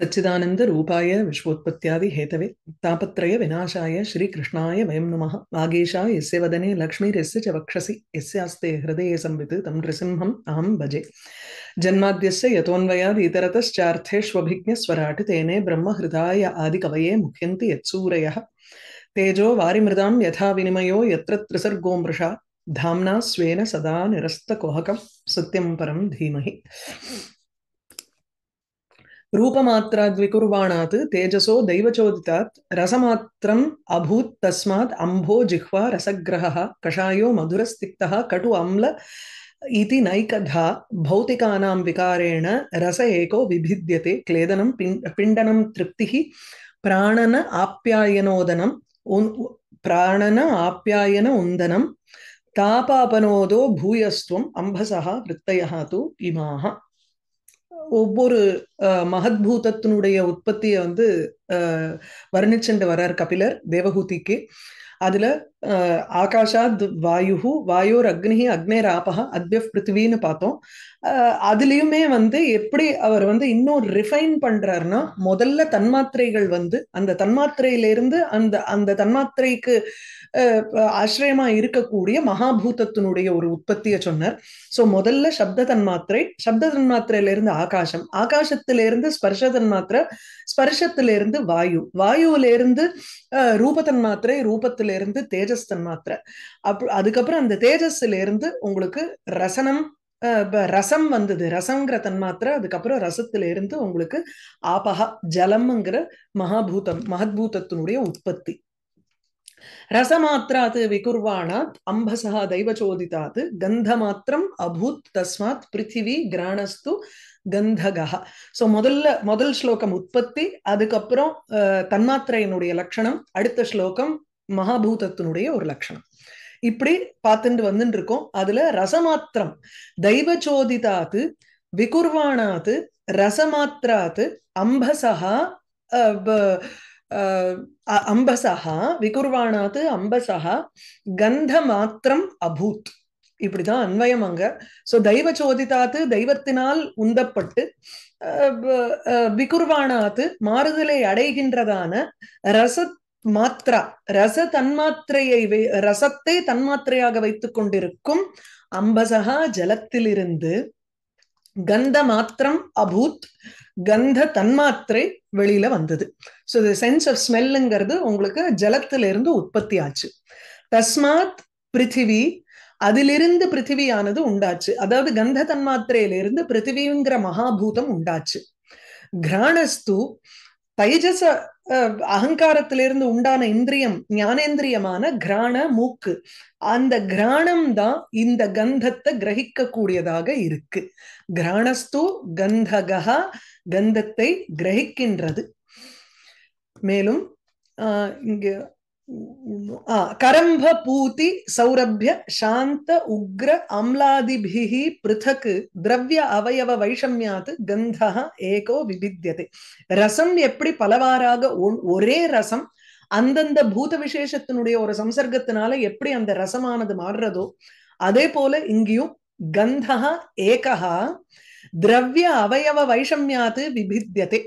सच्चिदानंद तापत्रय विश्वोत्पत्त्यादिहेतवे श्री श्रीकृष्णाय वयम नमः वागीशा यस्य वदने लक्ष्मीर्यस्य च वक्षसि यस्यास्ते हृदय संवित् तं नृसिंहम् अहम भजे जन्माद्यस्य यतोऽन्वयादितरतश्चार्थेष्वभिज्ञस्वराट् तेने ब्रह्म आदि आदिकवये मुह्यन्ति यत्सूरयः तेजो वारिमृदां यथा विनिमयो यत्र त्रिसर्गो मृषा धाम्ना स्वेन सदा निरस्तकुहकं सत्यं परं धीमहि रूपमात्राद्विकुर्वाणात् तेजसो दैवचोदितात् रसमात्रम् अभूत् तस्मात् अम्भो जिह्वा रसग्रहः कषायो मधुरस्तिक्तः कटु अम्ल इति नैकधा भौतिकानां विकारेण रस एको विभिद्यते क्लेदनं पिण्ड पिण्डनं तृप्तिः प्राणन आप्यायनोदनम् उन् प्राणन आप्यायन उन्दनं तापापनोदो भूयस्त्वम् अम्भसः वृत्तयः तु इमाः ஒவ்வொரு மகத்பூதத்தினுடைய உற்பத்தியை வந்து வர்ணிச்சுண்டு வர்றார் கபிலர் தேவகூதிக்கு அதுல ஆகாஷாத் வாயு வாயோர் அக்னி அக்னேர் ஆபகா அத்யப் பிருத்திவின்னு பார்த்தோம் அதுலேயுமே வந்து எப்படி அவர் வந்து இன்னும் ரிஃபைன் பண்றாருன்னா முதல்ல தன்மாத்திரைகள் வந்து அந்த தன்மாத்திரையிலிருந்து அந்த அந்த தன்மாத்திரைக்கு ஆசிரியமா இருக்கக்கூடிய மகாபூதத்தினுடைய ஒரு உற்பத்தியை சொன்னார் ஸோ முதல்ல சப்த தன்மாத்திரை சப்த தன்மாத்திரையிலிருந்து ஆகாசம் ஆகாசத்திலிருந்து ஸ்பர்ஷ தன்மாத்திரை ஸ்பர்ஷத்திலிருந்து வாயு வாயுவிலிருந்து ரூப தன்மாத்திரை ரூபத்திலிருந்து தேஜ தேஜஸ் மாத்திர அப் அதுக்கப்புறம் அந்த தேஜஸ்ல இருந்து உங்களுக்கு ரசனம் ரசம் வந்தது ரசங்கிற தன்மாத்திரை அதுக்கப்புறம் ரசத்துல இருந்து உங்களுக்கு ஆபகா ஜலம்ங்கிற மகாபூதம் மகத்பூதத்தினுடைய உற்பத்தி ரசமாத்திராத் விகுர்வாணாத் அம்பசா கந்த மாத்திரம் அபூத் தஸ்மாத் பிருத்திவி கிராணஸ்து கந்தகா சோ முதல்ல முதல் ஸ்லோகம் உற்பத்தி அதுக்கப்புறம் தன்மாத்திரையினுடைய லட்சணம் அடுத்த ஸ்லோகம் மகாபூதத்தினுடைய ஒரு லட்சணம் இப்படி பார்த்துட்டு வந்துட்டு இருக்கோம் அதுல ரசமாத்திரம் தெய்வச்சோதிதாத்து விகுர்வாணாத்து ரசமாத்திராத்து அம்பசகா அம்பசகா விகுர்வாணாத்து அம்பசகா கந்த மாத்திரம் அபூத் இப்படிதான் அன்வயம் அங்க சோ தெய்வ சோதித்தாத்து தெய்வத்தினால் உந்தப்பட்டு விகுர்வாணாத்து மாறுதலை அடைகின்றதான ரச மாத்ரா ரச தன்மாத்திரையை ரசத்தை தன்மாத்திரையாக வைத்துக் கொண்டிருக்கும் அம்பசகா ஜலத்திலிருந்து கந்த மாத்திரம் அபூத் கந்த தன்மாத்திரை வெளியில வந்தது சோ சென்ஸ் ஆஃப் ஸ்மெல்லுங்கிறது உங்களுக்கு ஜலத்திலிருந்து உற்பத்தி ஆச்சு தஸ்மாத் பிருத்திவி அதிலிருந்து பிருத்திவியானது உண்டாச்சு அதாவது கந்த தன்மாத்திரையிலிருந்து பிருத்திவிங்கிற மகாபூதம் உண்டாச்சு கிராணஸ்து தைஜச அகங்காரத்திலிருந்து உண்டான இந்திரியம் ஞானேந்திரியமான கிராண மூக்கு அந்த கிராணம் தான் இந்த கந்தத்தை கிரகிக்க கூடியதாக இருக்கு கிராணஸ்து கந்தகா கந்தத்தை கிரகிக்கின்றது மேலும் ஆஹ் இங்கு கரம்ப பூதி சௌரபிய சாந்த உக்ர அம்லாதிபிஹ பிருத்தக் திரவிய அவயவ வைஷமியாத் கந்தா ஏகோ விபித்தியதே ரசம் எப்படி பலவாறாக ஒரே ரசம் அந்தந்த பூத விசேஷத்தினுடைய ஒரு சம்சர்க்கத்தினால எப்படி அந்த ரசமானது மாறுறதோ அதே போல இங்கேயும் கந்தா ஏகா திரவிய அவயவ வைஷமியாத் விபித்தியதே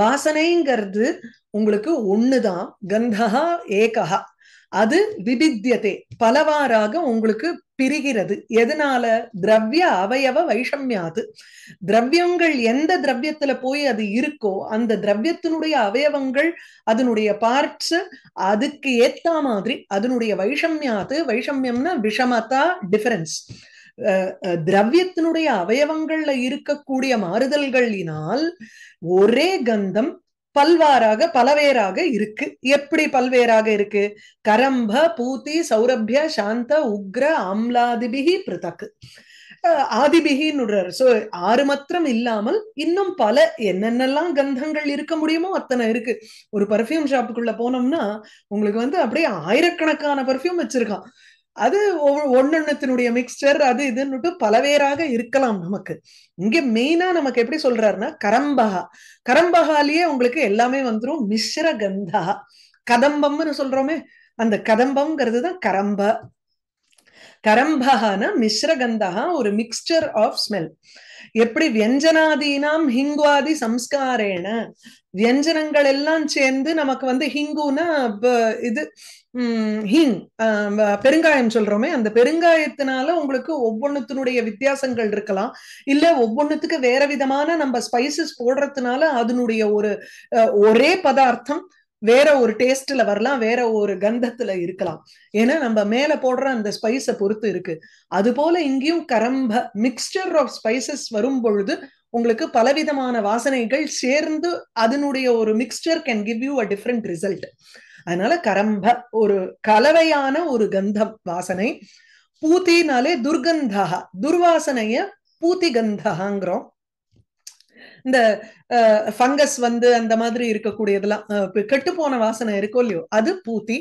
வாசனைங்கிறது உங்களுக்கு ஒண்ணுதான் கந்தகா ஏகா அது விபித்தியதே பலவாறாக உங்களுக்கு பிரிகிறது எதனால திரவிய அவயவ வைஷம்யாது திரவியங்கள் எந்த திரவியத்துல போய் அது இருக்கோ அந்த திரவியத்தினுடைய அவயவங்கள் அதனுடைய பார்ட்ஸ் அதுக்கு ஏத்த மாதிரி அதனுடைய வைஷம்யாது வைஷம்யம்னா விஷமதா டிஃபரன்ஸ் திரவியத்தினுடைய அவயவங்கள்ல இருக்கக்கூடிய மாறுதல்களினால் ஒரே கந்தம் பல்வாறாக பலவேறாக இருக்கு எப்படி பல்வேறாக இருக்கு கரம்ப பூத்தி சௌரபிய சாந்த உக்ர அம்லாதிபிகி பிரதக்கு ஆதிபிகின்னு சோ ஆறு மாத்திரம் இல்லாமல் இன்னும் பல என்னென்னலாம் கந்தங்கள் இருக்க முடியுமோ அத்தனை இருக்கு ஒரு பர்ஃப்யூம் ஷாப்புக்குள்ள போனோம்னா உங்களுக்கு வந்து அப்படியே ஆயிரக்கணக்கான பர்ஃப்யூம் வச்சிருக்கான் அது ஒவ்வொன்னுத்தினுடைய மிக்சர் அது இதுன்னுட்டு பலவேறாக இருக்கலாம் நமக்கு இங்க மெயினா நமக்கு எப்படி சொல்றாருன்னா கரம்பகா கரம்பகாலேயே உங்களுக்கு எல்லாமே வந்துரும் மிஸ்ர கந்தா கதம்பம்னு சொல்றோமே அந்த கதம்பம்ங்கிறது தான் கரம்ப கரம்பகான மிஸ்ரகந்தகா ஒரு மிக்சர் ஆஃப் ஸ்மெல் எப்படி வியஞ்சனாதீனாம் ஹிங்குவாதி சம்ஸ்காரேன வியஞ்சனங்கள் எல்லாம் சேர்ந்து நமக்கு வந்து ஹிங்குன்னா இது ஹிங் பெருங்காயம் சொல்றோமே அந்த பெருங்காயத்தினால உங்களுக்கு ஒவ்வொன்னுத்தினுடைய வித்தியாசங்கள் இருக்கலாம் இல்ல ஒவ்வொன்னுத்துக்கு வேற விதமான நம்ம ஸ்பைசஸ் போடுறதுனால அதனுடைய ஒரு ஒரே பதார்த்தம் வேற ஒரு டேஸ்ட்ல வரலாம் வேற ஒரு கந்தத்துல இருக்கலாம் ஏன்னா நம்ம மேல போடுற அந்த ஸ்பைஸை பொறுத்து இருக்கு அது போல இங்கேயும் கரம்ப மிக்சர் ஆஃப் ஸ்பைசஸ் வரும் பொழுது உங்களுக்கு பலவிதமான வாசனைகள் சேர்ந்து அதனுடைய ஒரு mixture can give you a different result அதனால கரம்ப ஒரு கலவையான ஒரு கந்தம் வாசனை பூத்தினாலே துர்கந்தகா துர்வாசனைய பூத்தி கந்தகாங்கிறோம் இந்த ஃபங்கஸ் வந்து அந்த மாதிரி இருக்கக்கூடியதெல்லாம் கெட்டு போன வாசனை இருக்கோ இல்லையோ அது பூத்தி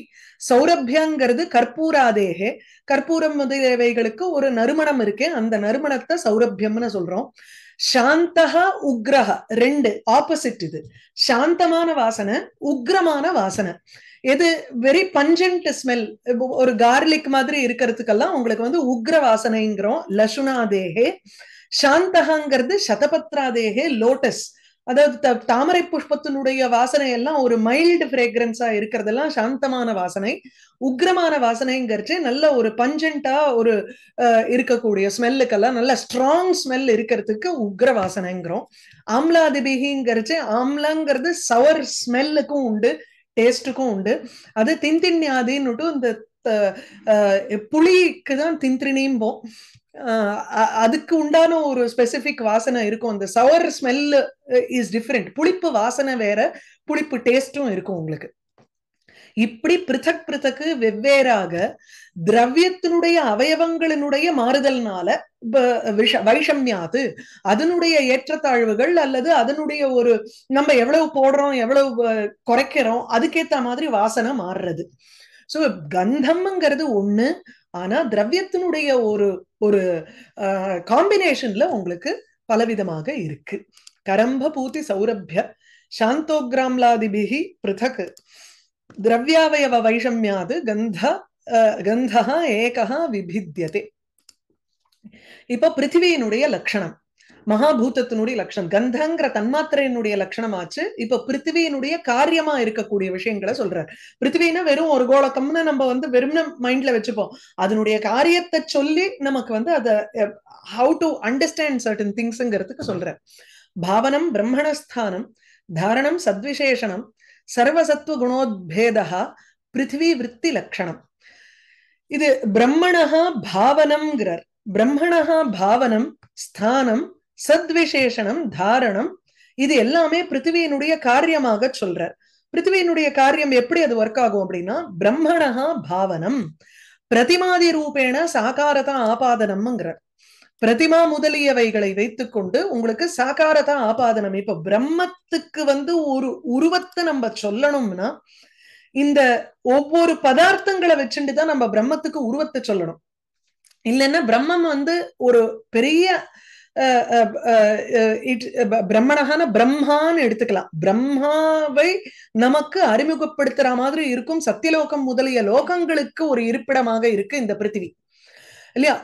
சௌரபியங்கிறது கற்பூராதேகே கற்பூரம் முதலியவைகளுக்கு ஒரு நறுமணம் இருக்கு அந்த நறுமணத்தை சௌரபியம்னு சொல்றோம் சாந்தகா உக்ரஹ ரெண்டு ஆப்போசிட் இது சாந்தமான வாசனை உக்ரமான வாசனை எது வெரி பஞ்சன்ட் ஸ்மெல் ஒரு கார்லிக் மாதிரி இருக்கிறதுக்கெல்லாம் உங்களுக்கு வந்து உக்ர வாசனைங்கிறோம் லசுனாதேகே தேகே சாந்தகாங்கிறது சதபத்ராதேகே லோட்டஸ் அதாவது தாமரை புஷ்பத்தினுடைய வாசனை எல்லாம் ஒரு மைல்டு ஃப்ரேக்ரன்ஸா இருக்கிறதெல்லாம் சாந்தமான வாசனை உக்ரமான வாசனைங்கிறது நல்ல ஒரு பஞ்சண்டா ஒரு இருக்கக்கூடிய ஸ்மெல்லுக்கெல்லாம் நல்ல ஸ்ட்ராங் ஸ்மெல் இருக்கிறதுக்கு உக்ர வாசனைங்கிறோம் ஆம்லாதிபிகிங்கிறச்சு ஆம்லாங்கிறது சவர் ஸ்மெல்லுக்கும் உண்டு டேஸ்டுக்கும் உண்டு அது தின்தின்யாதின்னுட்டு இந்த புளிக்கு தான் திந்திரினிம்போம் அதுக்கு உண்டான ஒரு ஸ்பெசிபிக் வாசனை இருக்கும் அந்த சவர் ஸ்மெல் இஸ் டிஃப்ரெண்ட் புளிப்பு வாசனை வேற புளிப்பு டேஸ்டும் இருக்கும் உங்களுக்கு இப்படி பிருத்தக் பிருத்தக்கு வெவ்வேறாக திரவியத்தினுடைய அவயவங்களினுடைய மாறுதல்னால வைஷம்யாது அதனுடைய ஏற்றத்தாழ்வுகள் அல்லது அதனுடைய ஒரு நம்ம எவ்வளவு போடுறோம் எவ்வளவு குறைக்கிறோம் அதுக்கேத்த மாதிரி வாசனை மாறுறது சோ கந்தம்ங்கிறது ஒண்ணு ஆனா திரவியத்தினுடைய ஒரு ஒரு காம்பினேஷன்ல உங்களுக்கு பலவிதமாக இருக்கு கரம்ப பூத்தி சௌரபிய சாந்தோகிராம்லாதிபிகி பிருதக் திரவியாவயவ வைஷம்யாது கந்த கந்தகா ஏகா விபித்தியதே இப்ப பிருத்திவியினுடைய லட்சணம் மகாபூதத்தினுடைய லட்சணம் கந்தங்கிற தன்மாத்திரையினுடைய லட்சணமாச்சு இப்ப பிருத்திவியினுடைய காரியமா இருக்கக்கூடிய விஷயங்களை சொல்றார் பிருத்திவினா வெறும் ஒரு கோலக்கம்னு நம்ம வந்து வெறும் மைண்ட்ல வச்சுப்போம் அதனுடைய காரியத்தை சொல்லி நமக்கு வந்து அதை ஹவு டு அண்டர்ஸ்டாண்ட் சர்டன் திங்ஸ்ங்கிறதுக்கு சொல்ற பாவனம் பிரம்மணஸ்தானம் தாரணம் சத்விசேஷனம் சர்வசத்துவ குணோத்பேதா பிருத்திவி விற்பி லட்சணம் இது பிரம்மணா பாவனம்ங்கிறார் பிரம்மணா பாவனம் ஸ்தானம் சத்விசேஷனம் தாரணம் இது எல்லாமே பிருத்திவியினுடைய காரியமாக சொல்றார் பிருத்திவியினுடைய காரியம் எப்படி அது ஒர்க் ஆகும் அப்படின்னா பிரம்மணகா பாவனம் பிரதிமாதி ரூபேண சாகாரதா ஆபாதனம்ங்கிறார் பிரதிமா முதலியவைகளை கொண்டு உங்களுக்கு சாகாரதா ஆபாதனம் இப்ப பிரம்மத்துக்கு வந்து ஒரு உருவத்தை நம்ம சொல்லணும்னா இந்த ஒவ்வொரு பதார்த்தங்களை வச்சுட்டு தான் நம்ம பிரம்மத்துக்கு உருவத்தை சொல்லணும் இல்லைன்னா பிரம்மம் வந்து ஒரு பெரிய பிரம்மனகான பிரம்மான்னு எடுத்துக்கலாம் பிரம்மாவை நமக்கு அறிமுகப்படுத்துற மாதிரி இருக்கும் சத்தியலோகம் முதலிய லோகங்களுக்கு ஒரு இருப்பிடமாக இருக்கு இந்த பிருத்திவி இல்லையா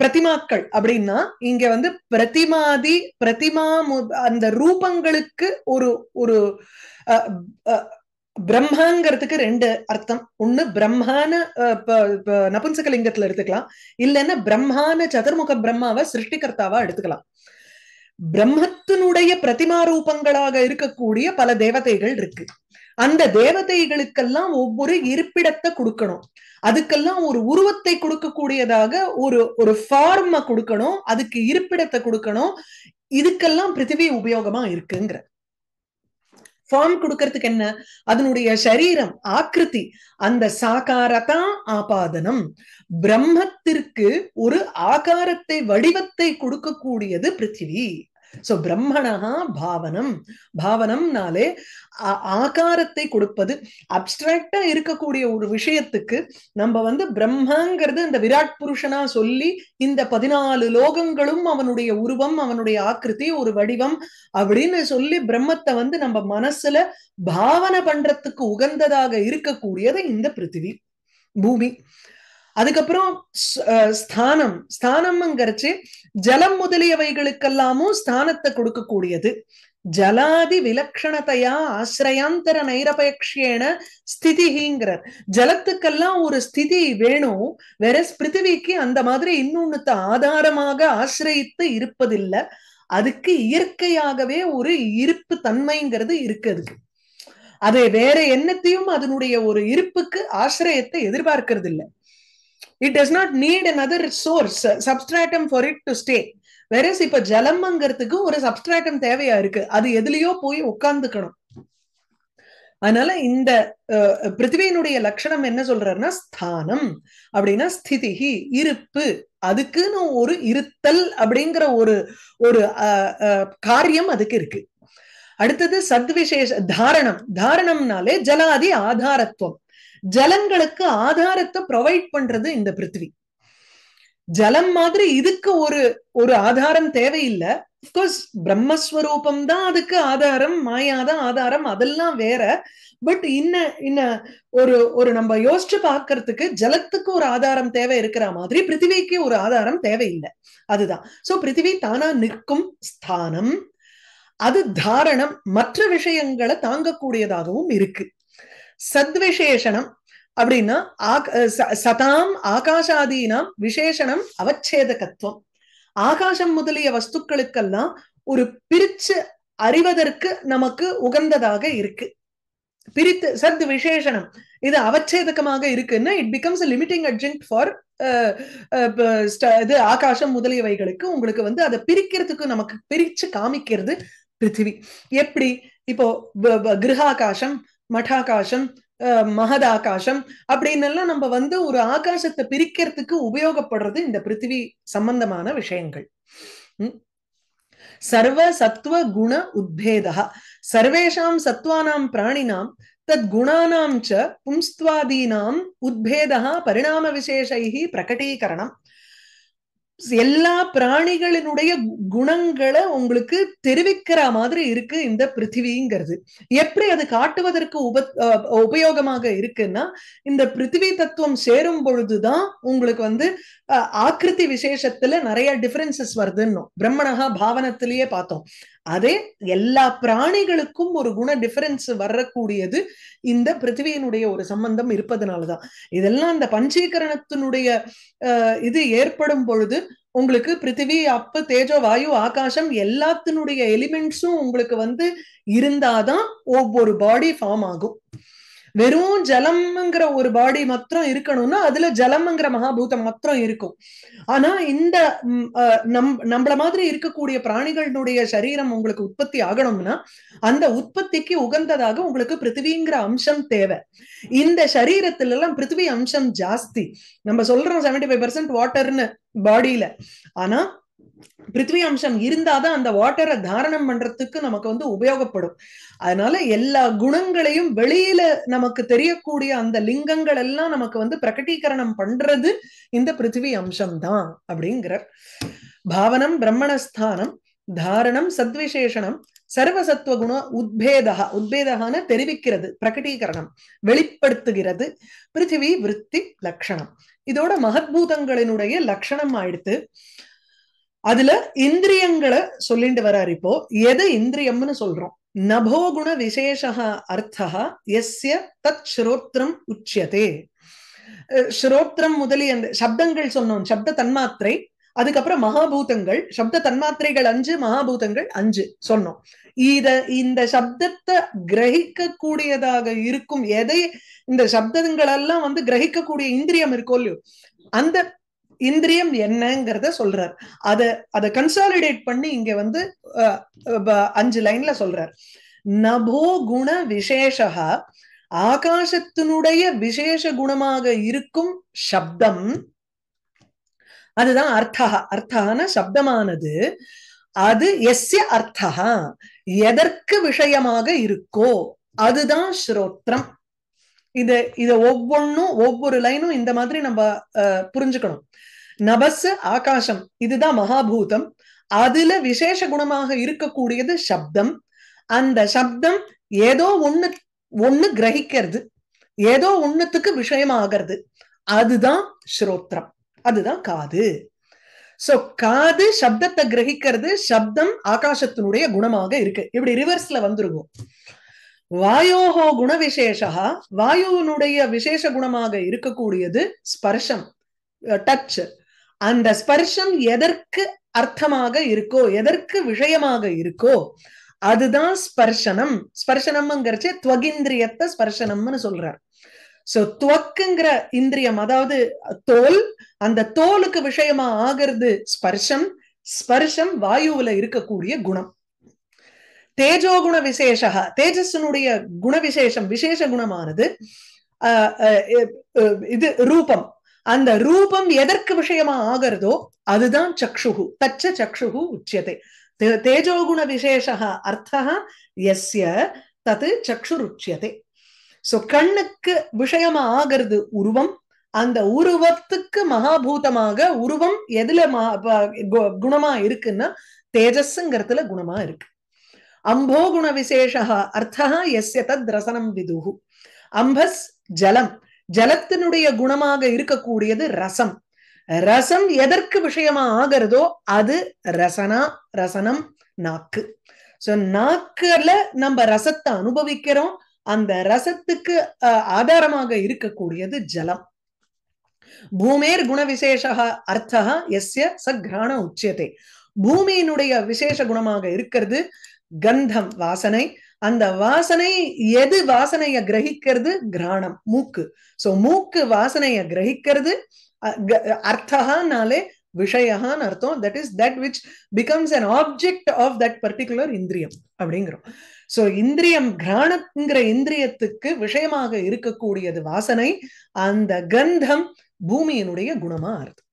பிரதிமாக்கள் அப்படின்னா இங்க வந்து பிரதிமாதி பிரதிமா அந்த ரூபங்களுக்கு ஒரு ஒரு பிரம்மாங்கிறதுக்கு ரெண்டு அர்த்தம் ஒண்ணு பிரம்மான நபுன்சகலிங்கத்துல எடுத்துக்கலாம் இல்லைன்னா பிரம்மான சதுர்முக பிரம்மாவை சிருஷ்டிகர்த்தாவா எடுத்துக்கலாம் பிரம்மத்தினுடைய பிரதிமா ரூபங்களாக இருக்கக்கூடிய பல தேவதைகள் இருக்கு அந்த தேவதைகளுக்கெல்லாம் ஒவ்வொரு இருப்பிடத்தை கொடுக்கணும் அதுக்கெல்லாம் ஒரு உருவத்தை கொடுக்கக்கூடியதாக ஒரு ஒரு ஃபார்மை கொடுக்கணும் அதுக்கு இருப்பிடத்தை கொடுக்கணும் இதுக்கெல்லாம் பிருத்திவி உபயோகமா இருக்குங்கிற ஃபார்ம் கொடுக்கறதுக்கு என்ன அதனுடைய சரீரம் ஆக்கிருதி அந்த சாகாரதா ஆபாதனம் பிரம்மத்திற்கு ஒரு ஆகாரத்தை வடிவத்தை கொடுக்கக்கூடியது பிருத்திவி சோ பிரம்மணா பாவனம் பாவனம்னாலே ஆகாரத்தை கொடுப்பது அப்டிராக்டா இருக்கக்கூடிய ஒரு விஷயத்துக்கு நம்ம வந்து பிரம்மாங்கிறது அந்த விராட் புருஷனா சொல்லி இந்த பதினாலு லோகங்களும் அவனுடைய உருவம் அவனுடைய ஆக்கிருதி ஒரு வடிவம் அப்படின்னு சொல்லி பிரம்மத்தை வந்து நம்ம மனசுல பாவனை பண்றதுக்கு உகந்ததாக இருக்கக்கூடியது இந்த பிருத்திவி பூமி அதுக்கப்புறம் ஸ்தானம் ஸ்தானம்ங்கிறச்சு ஜலம் முதலியவைகளுக்கெல்லாமும் ஸ்தானத்தை கொடுக்கக்கூடியது ஜலாதி விலக்ஷணத்தையா ஆசிரயாந்தர நைரபயக்ஷேன ஸ்திதிங்கிறார் ஜலத்துக்கெல்லாம் ஒரு ஸ்திதி வேணும் வேற பிருத்திவிக்கு அந்த மாதிரி இன்னொன்னுத்த ஆதாரமாக ஆசிரயித்து இருப்பதில்லை அதுக்கு இயற்கையாகவே ஒரு இருப்பு தன்மைங்கிறது இருக்கு அதுக்கு அதை வேற என்னத்தையும் அதனுடைய ஒரு இருப்புக்கு ஆசிரயத்தை எதிர்பார்க்கறது இல்லை it does not need another source substratum for it to stay வெரஸ் இப்ப ஜலம்ங்கிறதுக்கு ஒரு சப்ஸ்ட்ராட்டம் தேவையா இருக்கு அது எதுலயோ போய் உட்காந்துக்கணும் அதனால இந்த பிருத்திவியினுடைய லட்சணம் என்ன சொல்றாருன்னா ஸ்தானம் அப்படின்னா ஸ்திதிகி இருப்பு அதுக்குன்னு ஒரு இருத்தல் அப்படிங்கிற ஒரு ஒரு காரியம் அதுக்கு இருக்கு அடுத்தது சத்விசேஷ தாரணம் தாரணம்னாலே ஜலாதி ஆதாரத்துவம் ஜலங்களுக்கு ஆதாரத்தை ப்ரொவைட் பண்றது இந்த பிருத்வி ஜலம் மாதிரி இதுக்கு ஒரு ஒரு ஆதாரம் தேவையில்லை அப்கோர்ஸ் பிரம்மஸ்வரூபம் தான் அதுக்கு ஆதாரம் மாயாதான் ஆதாரம் அதெல்லாம் வேற பட் இன்ன இன்ன ஒரு ஒரு நம்ம யோசிச்சு பார்க்கறதுக்கு ஜலத்துக்கு ஒரு ஆதாரம் தேவை இருக்கிற மாதிரி பிருத்திவிக்கு ஒரு ஆதாரம் தேவையில்லை அதுதான் சோ பிருத்திவி தானா நிற்கும் ஸ்தானம் அது தாரணம் மற்ற விஷயங்களை தாங்கக்கூடியதாகவும் இருக்கு சத்விசேஷனம் அப்படின்னா சதாம் ஆகாஷாதீனம் விசேஷனம் அவச்சேதகத்துவம் ஆகாசம் முதலிய வஸ்துக்களுக்கெல்லாம் ஒரு பிரிச்சு அறிவதற்கு நமக்கு உகந்ததாக இருக்கு பிரித்து சத் விசேஷனம் இது அவச்சேதகமாக இருக்குன்னா it becomes limiting adjunct for இது ஆகாசம் முதலியவைகளுக்கு உங்களுக்கு வந்து அதை பிரிக்கிறதுக்கு நமக்கு பிரிச்சு காமிக்கிறது பிருத்திவி எப்படி இப்போ கிரகாகாசம் மடாகாசம் மகதாகாசம் எல்லாம் நம்ம வந்து ஒரு ஆகாசத்தை பிரிக்கிறதுக்கு உபயோகப்படுறது இந்த பிருத்திவி சம்பந்தமான விஷயங்கள் சர்வ சத்துவ குண உத்பேதா சர்வேஷாம் சத்வானாம் பிராணினாம் தத் குணானாம் ச பும்ஸ்துவாதீனாம் உத்பேதா பரிணாம விசேஷை பிரகட்டீகரணம் எல்லா பிராணிகளினுடைய குணங்களை உங்களுக்கு தெரிவிக்கிற மாதிரி இருக்கு இந்த பிருத்திவிங்கிறது எப்படி அது காட்டுவதற்கு உப உபயோகமாக இருக்குன்னா இந்த பிருத்திவி தத்துவம் சேரும் பொழுதுதான் உங்களுக்கு வந்து ஆக்கிருதி விசேஷத்துல நிறைய டிஃபரன்சஸ் வருதுன்னு பிரம்மணகா பாவனத்திலேயே பார்த்தோம் அதே எல்லா பிராணிகளுக்கும் ஒரு குண டிஃபரன்ஸ் வரக்கூடியது இந்த பிருத்திவியினுடைய ஒரு சம்பந்தம் இருப்பதனாலதான் இதெல்லாம் அந்த பஞ்சீகரணத்தினுடைய இது ஏற்படும் பொழுது உங்களுக்கு பிருத்திவி அப்பு தேஜோ வாயு ஆகாசம் எல்லாத்தினுடைய எலிமெண்ட்ஸும் உங்களுக்கு வந்து இருந்தாதான் ஒவ்வொரு பாடி ஃபார்ம் ஆகும் வெறும் ஜலம்ங்கிற ஒரு பாடி மாத்திரம் இருக்கணும்னா அதுல ஜலம்ங்கிற மகாபூதம் மாத்திரம் இருக்கும் ஆனா இந்த நம் நம்மள மாதிரி இருக்கக்கூடிய பிராணிகளுடைய சரீரம் உங்களுக்கு உற்பத்தி ஆகணும்னா அந்த உற்பத்திக்கு உகந்ததாக உங்களுக்கு பிருத்திவிங்கிற அம்சம் தேவை இந்த சரீரத்துல எல்லாம் பிருத்திவி அம்சம் ஜாஸ்தி நம்ம சொல்றோம் செவன்டி ஃபைவ் பர்சன்ட் வாட்டர்னு பாடியில ஆனா பிருத்வி அம்சம் இருந்தாதான் அந்த வாட்டரை தாரணம் பண்றதுக்கு நமக்கு வந்து உபயோகப்படும் அதனால எல்லா குணங்களையும் வெளியில நமக்கு தெரியக்கூடிய அந்த லிங்கங்கள் எல்லாம் நமக்கு வந்து பிரகட்டீகரணம் பண்றது இந்த பிருத்திவி தான் அப்படிங்கிறார் பாவனம் பிரம்மணஸ்தானம் தாரணம் சத்விசேஷனம் சர்வசத்துவ குண உத்பேதா உத்பேதகான தெரிவிக்கிறது பிரகட்டீகரணம் வெளிப்படுத்துகிறது பிருத்திவி விற்பி லட்சணம் இதோட மகத்பூதங்களினுடைய லட்சணம் ஆயிடுத்து அதுல இந்திரியங்களை சொல்லிட்டு வர்றார் இப்போ எது இந்திரியம்னு சொல்றோம் நபோகுண விசேஷ அர்த்தா எஸ்ய தத் ஸ்ரோத்ரம் உச்சியதே ஸ்ரோத்ரம் முதலிய அந்த சப்தங்கள் சொன்னோம் சப்த தன்மாத்திரை அதுக்கப்புறம் மகாபூதங்கள் சப்த தன்மாத்திரைகள் அஞ்சு மகாபூதங்கள் அஞ்சு சொன்னோம் இத இந்த சப்தத்தை கிரகிக்க கூடியதாக இருக்கும் எதை இந்த சப்தங்கள் எல்லாம் வந்து கிரகிக்க கூடிய இந்திரியம் இருக்கோ இல்லையோ அந்த இந்திரியம் என்னங்கிறத சொல்றார் அத அதை கன்சாலிடேட் பண்ணி இங்க வந்து அஞ்சு லைன்ல சொல்றார் நபோ குண விசேஷா ஆகாசத்தினுடைய விசேஷ குணமாக இருக்கும் சப்தம் அதுதான் அர்த்தா அர்த்தான சப்தமானது அது எஸ்ய அர்த்தா எதற்கு விஷயமாக இருக்கோ அதுதான் ஸ்ரோத்ரம் இத இத ஒவ்வொன்னும் ஒவ்வொரு லைனும் இந்த மாதிரி நம்ம புரிஞ்சுக்கணும் நபஸ் ஆகாசம் இதுதான் மகாபூதம் அதுல விசேஷ குணமாக இருக்கக்கூடியது சப்தம் அந்த சப்தம் ஏதோ ஒண்ணு ஒண்ணு கிரகிக்கிறது ஏதோ ஒண்ணுத்துக்கு விஷயமாகிறது அதுதான் ஸ்ரோத்ரம் அதுதான் காது சோ காது சப்தத்தை கிரகிக்கிறது சப்தம் ஆகாசத்தினுடைய குணமாக இருக்கு இப்படி ரிவர்ஸ்ல வந்துருவோம் வாயோகோ குண விசேஷா வாயுனுடைய விசேஷ குணமாக இருக்கக்கூடியது ஸ்பர்ஷம் டச் அந்த ஸ்பர்ஷம் எதற்கு அர்த்தமாக இருக்கோ எதற்கு விஷயமாக இருக்கோ அதுதான் ஸ்பர்ஷனம் ஸ்பர்ஷனம்ங்கிறச்சு துவகிந்திரியத்தை ஸ்பர்ஷனம்னு சொல்றார் சோ துவக்குங்கிற இந்திரியம் அதாவது தோல் அந்த தோலுக்கு விஷயமா ஆகிறது ஸ்பர்ஷம் ஸ்பர்ஷம் வாயுவுல இருக்கக்கூடிய குணம் தேஜோகுண விசேஷா தேஜஸினுடைய விசேஷம் விசேஷ குணமானது இது ரூபம் அந்த ரூபம் எதற்கு விஷயமா ஆகிறதோ அதுதான் சக்ஷுகு தச்ச சக்ஷுகு உச்சியதை தேஜோகுண விசேஷ அர்த்தா எஸ்ய தத்து சக்ஷுருச்சியதே சோ கண்ணுக்கு விஷயமா ஆகிறது உருவம் அந்த உருவத்துக்கு மகாபூதமாக உருவம் எதுல குணமா இருக்குன்னா தேஜஸ்ங்கிறதுல குணமா இருக்கு அம்போ குண விசேஷா அர்த்தா எஸ்ய தத் ரசனம் விதுகு அம்பஸ் ஜலம் ஜலத்தினுடைய குணமாக இருக்கக்கூடியது ரசம் ரசம் எதற்கு விஷயமா ஆகிறதோ அது ரசனா ரசனம் நாக்கு சோ நாக்குல நம்ம ரசத்தை அனுபவிக்கிறோம் அந்த ரசத்துக்கு ஆதாரமாக இருக்கக்கூடியது ஜலம் பூமேர் குண விசேஷ அர்த்தா எஸ்ய சிராண உச்சியத்தை பூமியினுடைய விசேஷ குணமாக இருக்கிறது கந்தம் வாசனை அந்த வாசனை எது வாசனைய கிரகிக்கிறது கிராணம் மூக்கு சோ மூக்கு வாசனைய கிரகிக்கிறது அர்த்தகானாலே விஷயான்னு அர்த்தம் that is that which becomes an object of that particular இந்திரியம் அப்படிங்கிறோம் சோ இந்திரியம் கிராணங்கிற இந்திரியத்துக்கு விஷயமாக இருக்கக்கூடியது வாசனை அந்த கந்தம் பூமியினுடைய குணமா அர்த்தம்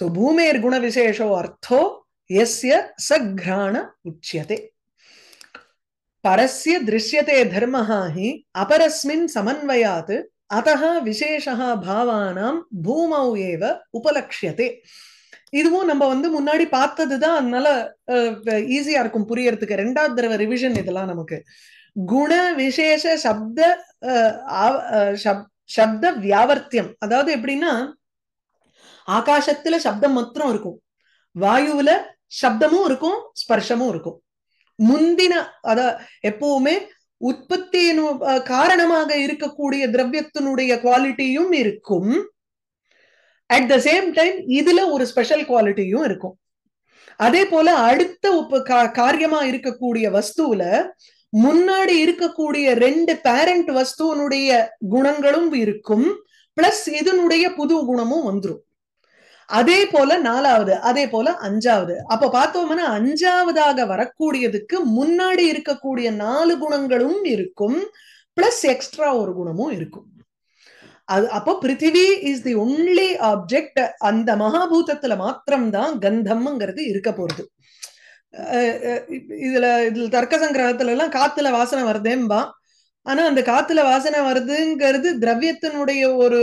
சோ பூமேர் குண விசேஷோ அர்த்தோ எஸ்ய சக்ராண உச்சியதே பரஸ்ய திருஷ்யதே தர்மஹா ஹி அபரஸ்மின் சமன்வயாத் அத்த விசேஷா பாவானாம் பூமௌ ஏவ உபலக்ஷியதே இதுவும் நம்ம வந்து முன்னாடி பார்த்ததுதான் அதனால ஈஸியா இருக்கும் புரியறதுக்கு ரெண்டாவது தடவை ரிவிஷன் இதெல்லாம் நமக்கு குண விசேஷ சப்த சப்த வியாவர்த்தியம் அதாவது எப்படின்னா ஆகாசத்துல சப்தம் மாத்திரம் இருக்கும் வாயுவுல சப்தமும் இருக்கும் ஸ்பர்ஷமும் இருக்கும் முந்தின அத எப்பவுமே உற்பத்தியின் காரணமாக இருக்கக்கூடிய திரவியத்தினுடைய குவாலிட்டியும் இருக்கும் அட் த சேம் டைம் இதுல ஒரு ஸ்பெஷல் குவாலிட்டியும் இருக்கும் அதே போல அடுத்த காரியமா இருக்கக்கூடிய வஸ்துவில முன்னாடி இருக்கக்கூடிய ரெண்டு பேரண்ட் வஸ்துவனுடைய குணங்களும் இருக்கும் பிளஸ் இதனுடைய புது குணமும் வந்துடும் அதே போல நாலாவது அதே போல அஞ்சாவது அப்ப பார்த்தோம்னா அஞ்சாவதாக வரக்கூடியதுக்கு முன்னாடி இருக்கக்கூடிய நாலு குணங்களும் இருக்கும் பிளஸ் எக்ஸ்ட்ரா ஒரு குணமும் இருக்கும் அது அப்போ பிருத்திவி இஸ் தி ஒன்லி ஆப்ஜெக்ட் அந்த மகாபூதத்துல மாத்திரம்தான் கந்தம்ங்கிறது இருக்க போறது இதுல இதுல தர்க்க சங்கிரகத்துல எல்லாம் காத்துல வாசனை வருதேம்பா ஆனா அந்த காத்துல வாசனை வருதுங்கிறது திரவியத்தினுடைய ஒரு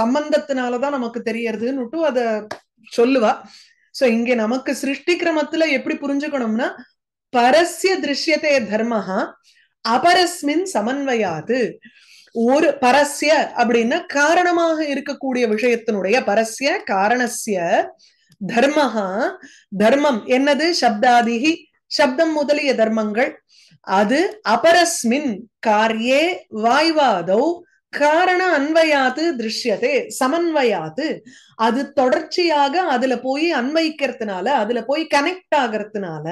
சம்பந்தத்தினாலதான் நமக்கு தெரியறதுன்னுட்டு அத சொல்லுவா சோ இங்க நமக்கு சிருஷ்டி கிரமத்துல எப்படி புரிஞ்சுக்கணும்னா பரஸ்ய திருஷ்யத்தே தர்மஹா அபரஸ்மின் சமன்வயாது ஒரு பரஸ்ய அப்படின்னா காரணமாக இருக்கக்கூடிய விஷயத்தினுடைய பரஸ்ய காரணஸ்ய தர்மஹா தர்மம் என்னது சப்தாதிகி சப்தம் முதலிய தர்மங்கள் அது அபரஸ்மின் காரியே வாய்வாதோ காரண அன்வையாது திருஷ்யதே சமன்வயாது அது தொடர்ச்சியாக அதுல போய் அன்வைக்கிறதுனால அதுல போய் கனெக்ட் ஆகிறதுனால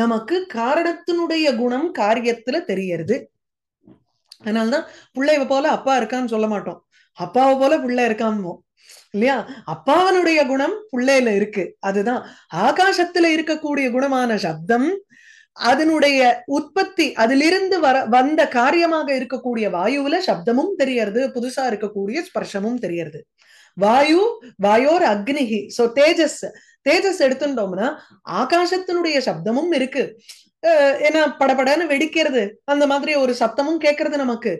நமக்கு காரணத்தினுடைய குணம் காரியத்துல தெரியறது அதனாலதான் பிள்ளைவ போல அப்பா இருக்கான்னு சொல்ல மாட்டோம் அப்பாவை போல பிள்ளை இருக்காமோ இல்லையா அப்பாவனுடைய குணம் பிள்ளையில இருக்கு அதுதான் ஆகாசத்துல இருக்கக்கூடிய குணமான சப்தம் அதனுடைய உற்பத்தி அதிலிருந்து வர வந்த காரியமாக இருக்கக்கூடிய வாயுவுல சப்தமும் தெரியறது புதுசா இருக்கக்கூடிய ஸ்பர்ஷமும் தெரியறது வாயு வாயோர் அக்னிகி சோ தேஜஸ் தேஜஸ் எடுத்துட்டோம்னா ஆகாசத்தினுடைய சப்தமும் இருக்கு ஏன்னா படபடன்னு வெடிக்கிறது அந்த மாதிரி ஒரு சப்தமும் கேட்கறது நமக்கு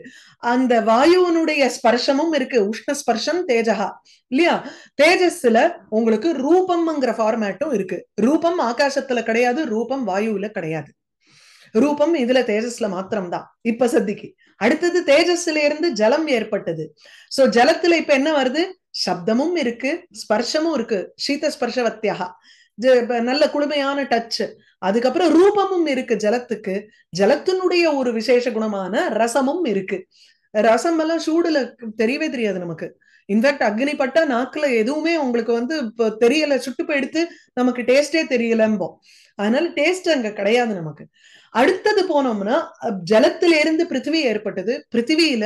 அந்த வாயுவனுடைய ஸ்பர்ஷமும் இருக்கு உஷ்ண ஸ்பர்ஷம் தேஜகா இல்லையா தேஜஸ்ல உங்களுக்கு ரூபம்ங்கிற ஃபார்மேட்டும் இருக்கு ரூபம் ஆகாசத்துல கிடையாது ரூபம் வாயுவில கிடையாது ரூபம் இதுல தேஜஸ்ல மாத்திரம்தான் இப்ப சத்திக்கு அடுத்தது தேஜஸ்ல இருந்து ஜலம் ஏற்பட்டது சோ ஜலத்துல இப்ப என்ன வருது சப்தமும் இருக்கு ஸ்பர்ஷமும் இருக்கு சீத ஸ்பர்ஷவத்தியாக நல்ல குளுமையான டச்சு அதுக்கப்புறம் ரூபமும் இருக்கு ஜலத்துக்கு ஜலத்தினுடைய ஒரு விசேஷ குணமான ரசமும் இருக்கு ரசம் எல்லாம் சூடுல தெரியவே தெரியாது நமக்கு இன்ஃபேக்ட் பட்டா நாக்குல எதுவுமே உங்களுக்கு வந்து இப்போ தெரியல சுட்டு எடுத்து நமக்கு டேஸ்டே தெரியலம்போம் அதனால டேஸ்ட் அங்க கிடையாது நமக்கு அடுத்தது போனோம்னா இருந்து பிருத்திவி ஏற்பட்டது பிருத்திவியில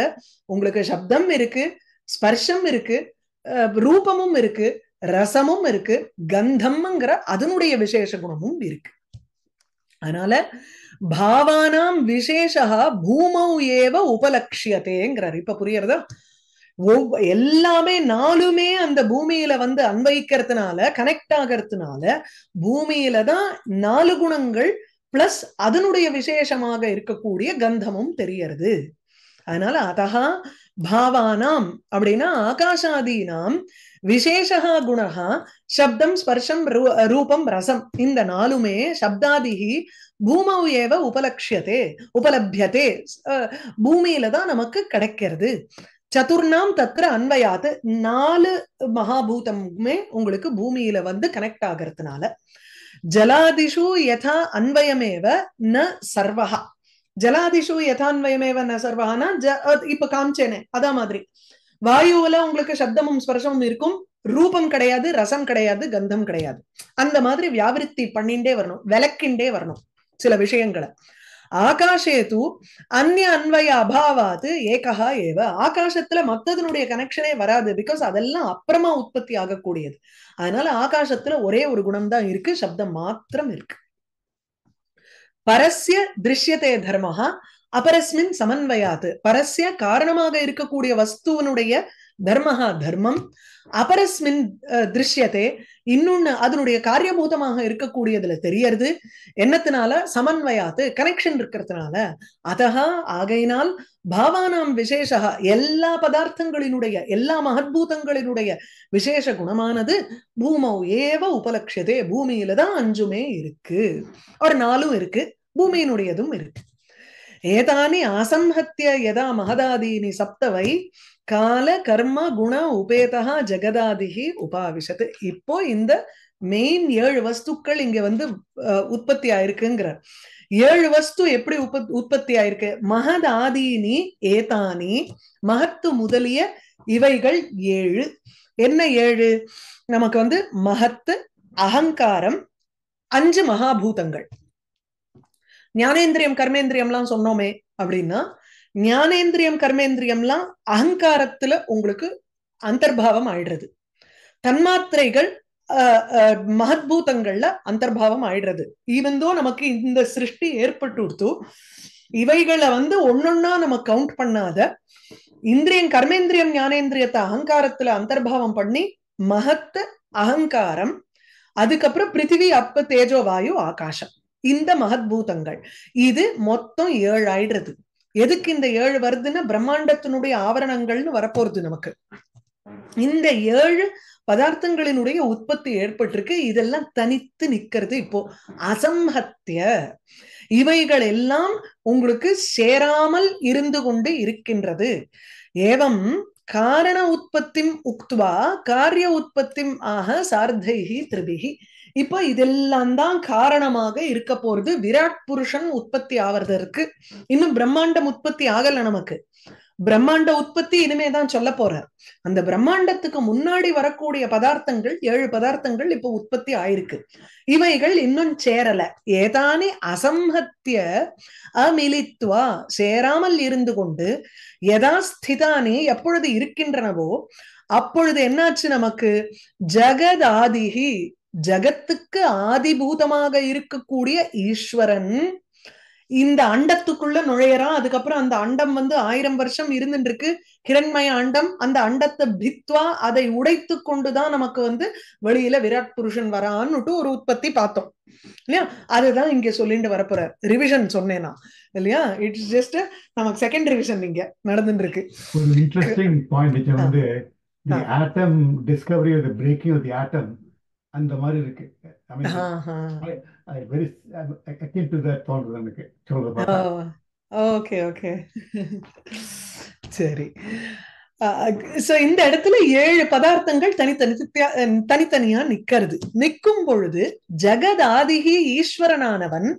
உங்களுக்கு சப்தம் இருக்கு ஸ்பர்ஷம் இருக்கு ரூபமும் இருக்கு ரசமும் இருக்கு கந்தம்ங்கிற அதனுடைய விசேஷ குணமும் இருக்கு அதனால பாவானாம் விசேஷா பூமௌ ஏவ உபலக்ஷியத்தேங்கிறார் இப்ப புரியறதா எல்லாமே நாலுமே அந்த பூமியில வந்து அன்வயிக்கிறதுனால கனெக்ட் ஆகிறதுனால பூமியில தான் நாலு குணங்கள் பிளஸ் அதனுடைய விசேஷமாக இருக்கக்கூடிய கந்தமும் தெரியறது அதனால அதகா பாவானாம் அப்படின்னா ஆகாஷாதீனாம் விசேஷா குணகா சப்தம் ஸ்பர்ஷம் ரூபம் ரசம் இந்த நாலுமே சப்தாதிகி பூமௌ ஏவ உபலக்ஷியதே உபலபியதே பூமியில தான் நமக்கு கிடைக்கிறது சதுர்ணாம் தத்திர அன்வயாத்து நாலு மகாபூதமுமே உங்களுக்கு பூமியில வந்து கனெக்ட் ஆகிறதுனால ஜலாதிஷு யதா அன்வயமேவ ந சர்வஹா ஜலாதிஷு யதான்வயமேவ ந சர்வகானா இப்ப காமிச்சேனே அதா மாதிரி வாயுவுல உங்களுக்கு சப்தமும் ஸ்பர்சமும் இருக்கும் ரூபம் கிடையாது ரசம் கிடையாது கந்தம் கிடையாது அந்த மாதிரி வியாபிருத்தி பண்ணிண்டே வரணும் விளக்கிண்டே வரணும் சில விஷயங்களை ஆகாஷே தூ அந்நிய அன்வய அபாவாது ஏகா ஏவ ஆகாசத்துல மத்ததனுடைய கனெக்ஷனே வராது பிகாஸ் அதெல்லாம் அப்புறமா உற்பத்தி ஆகக்கூடியது அதனால ஆகாசத்துல ஒரே ஒரு குணம் தான் இருக்கு சப்தம் மாத்திரம் இருக்கு பரஸ்ய திருஷ்யத்தே தர்மஹா அபரஸ்மின் சமன்வயாது பரஸ்ய காரணமாக இருக்கக்கூடிய வஸ்துவனுடைய தர்மஹா தர்மம் அபரஸ்மின் திருஷ்யத்தே இன்னொன்னு அதனுடைய காரியபூதமாக இருக்கக்கூடியதுல தெரியறது என்னத்தினால சமன்வயாத்து கனெக்ஷன் இருக்கிறதுனால அதஹா ஆகையினால் பாவானாம் விசேஷா எல்லா பதார்த்தங்களினுடைய எல்லா மகத்பூதங்களினுடைய விசேஷ குணமானது பூமௌ ஏவ உபலட்சியதே பூமியில தான் அஞ்சுமே இருக்கு ஒரு நாலும் இருக்கு பூமியினுடையதும் இருக்கு ஏதானி ஆசம்ஹத்திய யதா மகதாதீனி சப்தவை கால கர்ம குண உபேதா ஜெகதாதிகி உபாவிஷத்து இப்போ இந்த மெயின் ஏழு வஸ்துக்கள் இங்க வந்து உற்பத்தி ஆயிருக்குங்கிற ஏழு வஸ்து எப்படி உப உற்பத்தி ஆயிருக்கு மகதாதீனி ஏதானி மகத்து முதலிய இவைகள் ஏழு என்ன ஏழு நமக்கு வந்து மகத்து அகங்காரம் அஞ்சு மகாபூதங்கள் ஞானேந்திரியம் கர்மேந்திரியம்லாம் சொன்னோமே அப்படின்னா ஞானேந்திரியம் கர்மேந்திரியம்லாம் அகங்காரத்துல உங்களுக்கு அந்தர்பாவம் ஆயிடுறது தன்மாத்திரைகள் மகத்பூதங்கள்ல அந்தர்பாவம் ஆயிடுறது ஈவந்தோ நமக்கு இந்த சிருஷ்டி ஏற்பட்டு கொடுத்து இவைகளை வந்து ஒன்னொன்னா நம்ம கவுண்ட் பண்ணாத இந்திரியம் கர்மேந்திரியம் ஞானேந்திரியத்தை அகங்காரத்துல அந்தர்பாவம் பண்ணி மகத்து அகங்காரம் அதுக்கப்புறம் பிருத்திவி அப்ப தேஜோ வாயு ஆகாஷம் இந்த மகத்பூதங்கள் இது மொத்தம் ஏழு ஆயிடுறது எதுக்கு இந்த ஏழு வருதுன்னா பிரம்மாண்டத்தினுடைய ஆவரணங்கள்னு வரப்போறது நமக்கு இந்த ஏழு பதார்த்தங்களினுடைய உற்பத்தி ஏற்பட்டிருக்கு இதெல்லாம் தனித்து நிக்கிறது இப்போ அசம்ஹத்திய இவைகள் எல்லாம் உங்களுக்கு சேராமல் இருந்து கொண்டு இருக்கின்றது ஏவம் காரண உற்பத்தி உக்துவா காரிய உற்பத்தி ஆக சார்தைகி திருபிகி இப்ப இதெல்லாம் தான் காரணமாக இருக்க போறது விராட் புருஷன் உற்பத்தி ஆவறதற்கு இன்னும் பிரம்மாண்டம் உற்பத்தி ஆகல நமக்கு பிரம்மாண்ட உற்பத்தி இனிமே தான் சொல்ல போறார் அந்த பிரம்மாண்டத்துக்கு முன்னாடி வரக்கூடிய பதார்த்தங்கள் ஏழு பதார்த்தங்கள் இப்ப உற்பத்தி ஆயிருக்கு இவைகள் இன்னும் சேரல ஏதானி அசம்ஹத்திய அமிலித்வா சேராமல் இருந்து கொண்டு எதா ஸ்திதானி எப்பொழுது இருக்கின்றனவோ அப்பொழுது என்னாச்சு நமக்கு ஜகதாதிகி ஜகத்துக்கு ஆதிபூதமாக இருக்கக்கூடிய ஈஸ்வரன் இந்த அண்டத்துக்குள்ள நுழையறான் அதுக்கப்புறம் அந்த அண்டம் வந்து ஆயிரம் வருஷம் இருந்துருக்கு இருக்கு கிரண்மய அண்டம் அந்த அண்டத்தை பித்வா அதை உடைத்து கொண்டுதான் நமக்கு வந்து வெளியில விராட் புருஷன் வரான்னுட்டு ஒரு உற்பத்தி பார்த்தோம் இல்லையா அதுதான் இங்க சொல்லிட்டு வரப்போற ரிவிஷன் சொன்னேனா இல்லையா இட்ஸ் ஜஸ்ட் நமக்கு செகண்ட் ரிவிஷன் இங்க நடந்துருக்கு இன்ட்ரெஸ்டிங் பாயிண்ட் வந்து அந்த மாதிரி இருக்கு வெரி அக்கின் டு தட் தோன்றது எனக்கு சொல்றது ஓகே ஓகே சரி சோ இந்த இடத்துல ஏழு பதார்த்தங்கள் தனித்தனி தனித்தனியா நிக்கிறது நிற்கும் பொழுது ஜெகதாதிகி ஈஸ்வரனானவன்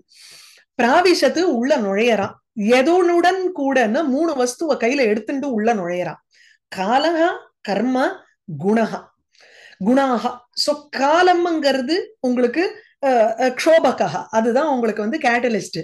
பிராவிஷத்து உள்ள நுழையறான் எதோனுடன் கூட மூணு வஸ்துவ கையில எடுத்துட்டு உள்ள நுழையறான் காலகா கர்மா குணகா குணாகா சோ காலம்ங்கிறது உங்களுக்கு க்ஷோபகா அதுதான் உங்களுக்கு வந்து கேட்டலிஸ்ட்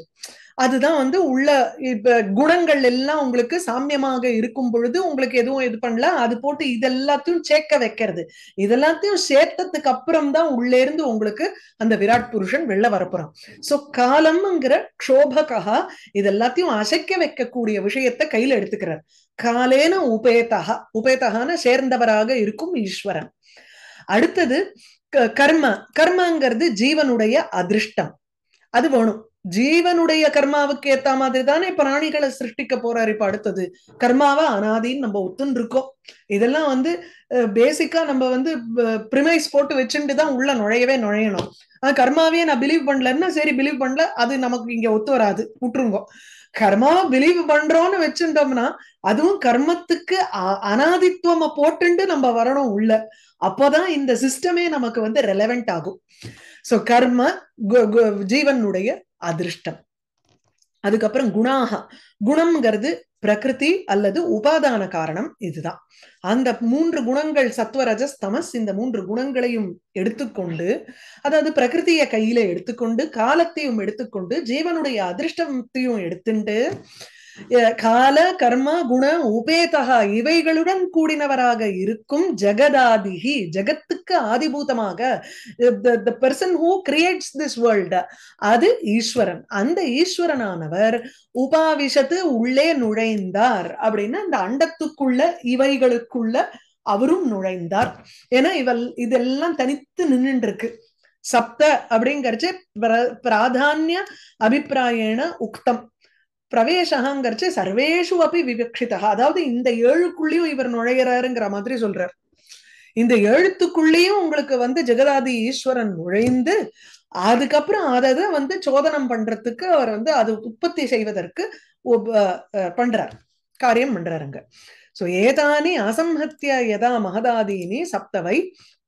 அதுதான் வந்து உள்ள இப்ப குணங்கள் எல்லாம் உங்களுக்கு சாமியமாக இருக்கும் பொழுது உங்களுக்கு எதுவும் இது பண்ணல அது போட்டு இதெல்லாத்தையும் சேர்க்க வைக்கிறது இதெல்லாத்தையும் சேர்த்ததுக்கு அப்புறம் தான் உள்ளே இருந்து உங்களுக்கு அந்த விராட் புருஷன் வெளில வரப்புறான் சோ காலம்ங்கிற க்ஷோபகா இதெல்லாத்தையும் அசைக்க வைக்கக்கூடிய விஷயத்த கையில எடுத்துக்கிறார் காலேன உபேதகா உபேதகான சேர்ந்தவராக இருக்கும் ஈஸ்வரன் அடுத்தது கர்ம கர்மங்கிறது ஜீவனுடைய அதிர்ஷ்டம் அது வேணும் ஜீவனுடைய கர்மாவுக்கு ஏத்த மாதிரி தானே பிராணிகளை சிருஷ்டிக்க போறாரு இப்ப அடுத்தது கர்மாவா அனாதின்னு நம்ம ஒத்துன்னு இருக்கோம் இதெல்லாம் வந்து பேசிக்கா நம்ம வந்து ப்ரிமைஸ் போட்டு வச்சுட்டு தான் உள்ள நுழையவே நுழையணும் கர்மாவே நான் பிலீவ் பண்ணலன்னா சரி பிலீவ் பண்ணல அது நமக்கு இங்க ஒத்து வராது விட்டுருங்கோ கர்மாவை பிலீவ் பண்றோம்னு வச்சுட்டோம்னா அதுவும் கர்மத்துக்கு அனாதித்துவமா போட்டுண்டு நம்ம வரணும் உள்ள அப்போதான் இந்த சிஸ்டமே நமக்கு வந்து ரெலவெண்ட் ஆகும் ஸோ கர்ம ஜீவனுடைய அதிர்ஷ்டம் அதுக்கப்புறம் குணாக குணம்ங்கிறது பிரகிருதி அல்லது உபாதான காரணம் இதுதான் அந்த மூன்று குணங்கள் சத்வரஜஸ் தமஸ் இந்த மூன்று குணங்களையும் எடுத்துக்கொண்டு அதாவது பிரகிருதியை கையில எடுத்துக்கொண்டு காலத்தையும் எடுத்துக்கொண்டு ஜீவனுடைய அதிர்ஷ்டத்தையும் எடுத்துட்டு கால கர்ம குண உபேதகா இவைகளுடன் கூடினவராக இருக்கும் ஜெகதாதிகி ஜெகத்துக்கு ஆதிபூதமாக ஹூ கிரியேட்ஸ் திஸ் அது ஈஸ்வரன் அந்த ஈஸ்வரனானவர் உபாவிஷத்து உள்ளே நுழைந்தார் அப்படின்னா அந்த அண்டத்துக்குள்ள இவைகளுக்குள்ள அவரும் நுழைந்தார் ஏன்னா இவள் இதெல்லாம் தனித்து நின்றுட்டு இருக்கு சப்த அப்படிங்கறச்சே பிராதான்ய அபிப்பிராயண உக்தம் பிரவேசகாங்கிறச்சு சர்வேஷு அப்படி விவக்ஷிதா அதாவது இந்த ஏழுக்குள்ளேயும் இவர் நுழைகிறாருங்கிற மாதிரி சொல்றார் இந்த எழுத்துக்குள்ளேயும் உங்களுக்கு வந்து ஜெகதாதி ஈஸ்வரன் நுழைந்து அதுக்கப்புறம் அதை வந்து சோதனம் பண்றதுக்கு அவர் வந்து அது உற்பத்தி செய்வதற்கு பண்றார் காரியம் பண்றாருங்க சோ ஏதானி அசம்ஹத்திய யதா மகதாதீனி சப்தவை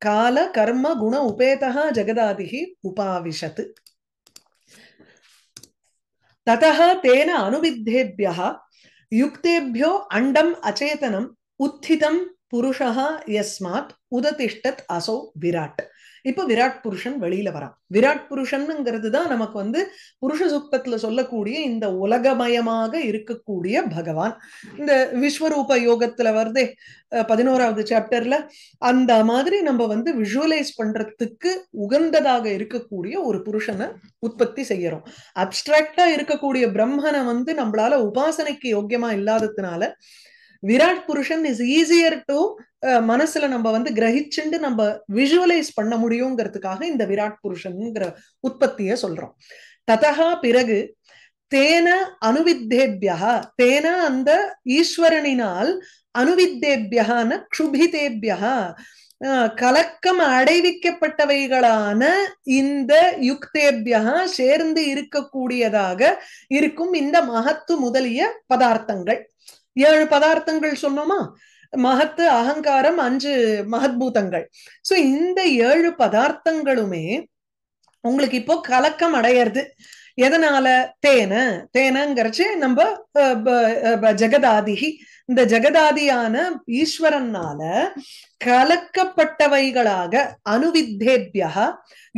கால கர்ம குண உபேதா ஜெகதாதிகி உபாவிஷத்து ततः तेन अनुविद्धेभ्यः युक्तेभ्यो अण्डम् अचेतनम् उत्थितं पुरुषः यस्मात् उदतिष्ठत् असौ विराट् இப்ப விராட் புருஷன் வெளியில வரான் விராட் புருஷன்ங்கிறது தான் நமக்கு வந்து புருஷ சுத்தத்துல சொல்லக்கூடிய இந்த உலகமயமாக இருக்கக்கூடிய பகவான் இந்த விஸ்வரூப யோகத்துல வருதே பதினோராவது சாப்டர்ல அந்த மாதிரி நம்ம வந்து விஷுவலைஸ் பண்றதுக்கு உகந்ததாக இருக்கக்கூடிய ஒரு புருஷனை உற்பத்தி செய்யறோம் அப்டிராக்டா இருக்கக்கூடிய பிரம்மனை வந்து நம்மளால உபாசனைக்கு யோக்கியமா இல்லாததுனால விராட் புருஷன் இஸ் ஈஸியர் டு மனசுல நம்ம வந்து கிரகிச்சுண்டு நம்ம விஷுவலைஸ் பண்ண முடியுங்கிறதுக்காக இந்த விராட் புருஷன்ங்கிற உற்பத்திய சொல்றோம் ததகா பிறகு தேன அணுவித்தேபியா தேன அந்த ஈஸ்வரனினால் அணுவித்தேபியான க்ஷுபிதேபியா கலக்கம் அடைவிக்கப்பட்டவைகளான இந்த யுக்தேபியா சேர்ந்து இருக்கக்கூடியதாக இருக்கும் இந்த மகத்து முதலிய பதார்த்தங்கள் ஏழு பதார்த்தங்கள் சொன்னோமா மகத்து அகங்காரம் அஞ்சு மகத்பூதங்கள் சோ இந்த ஏழு பதார்த்தங்களுமே உங்களுக்கு இப்போ கலக்கம் அடையிறது எதனால தேன தேனங்கிறச்சு நம்ம ஜெகதாதிகி இந்த ஜெகதாதியான ஈஸ்வரனால கலக்கப்பட்டவைகளாக அணுவித்தேபியா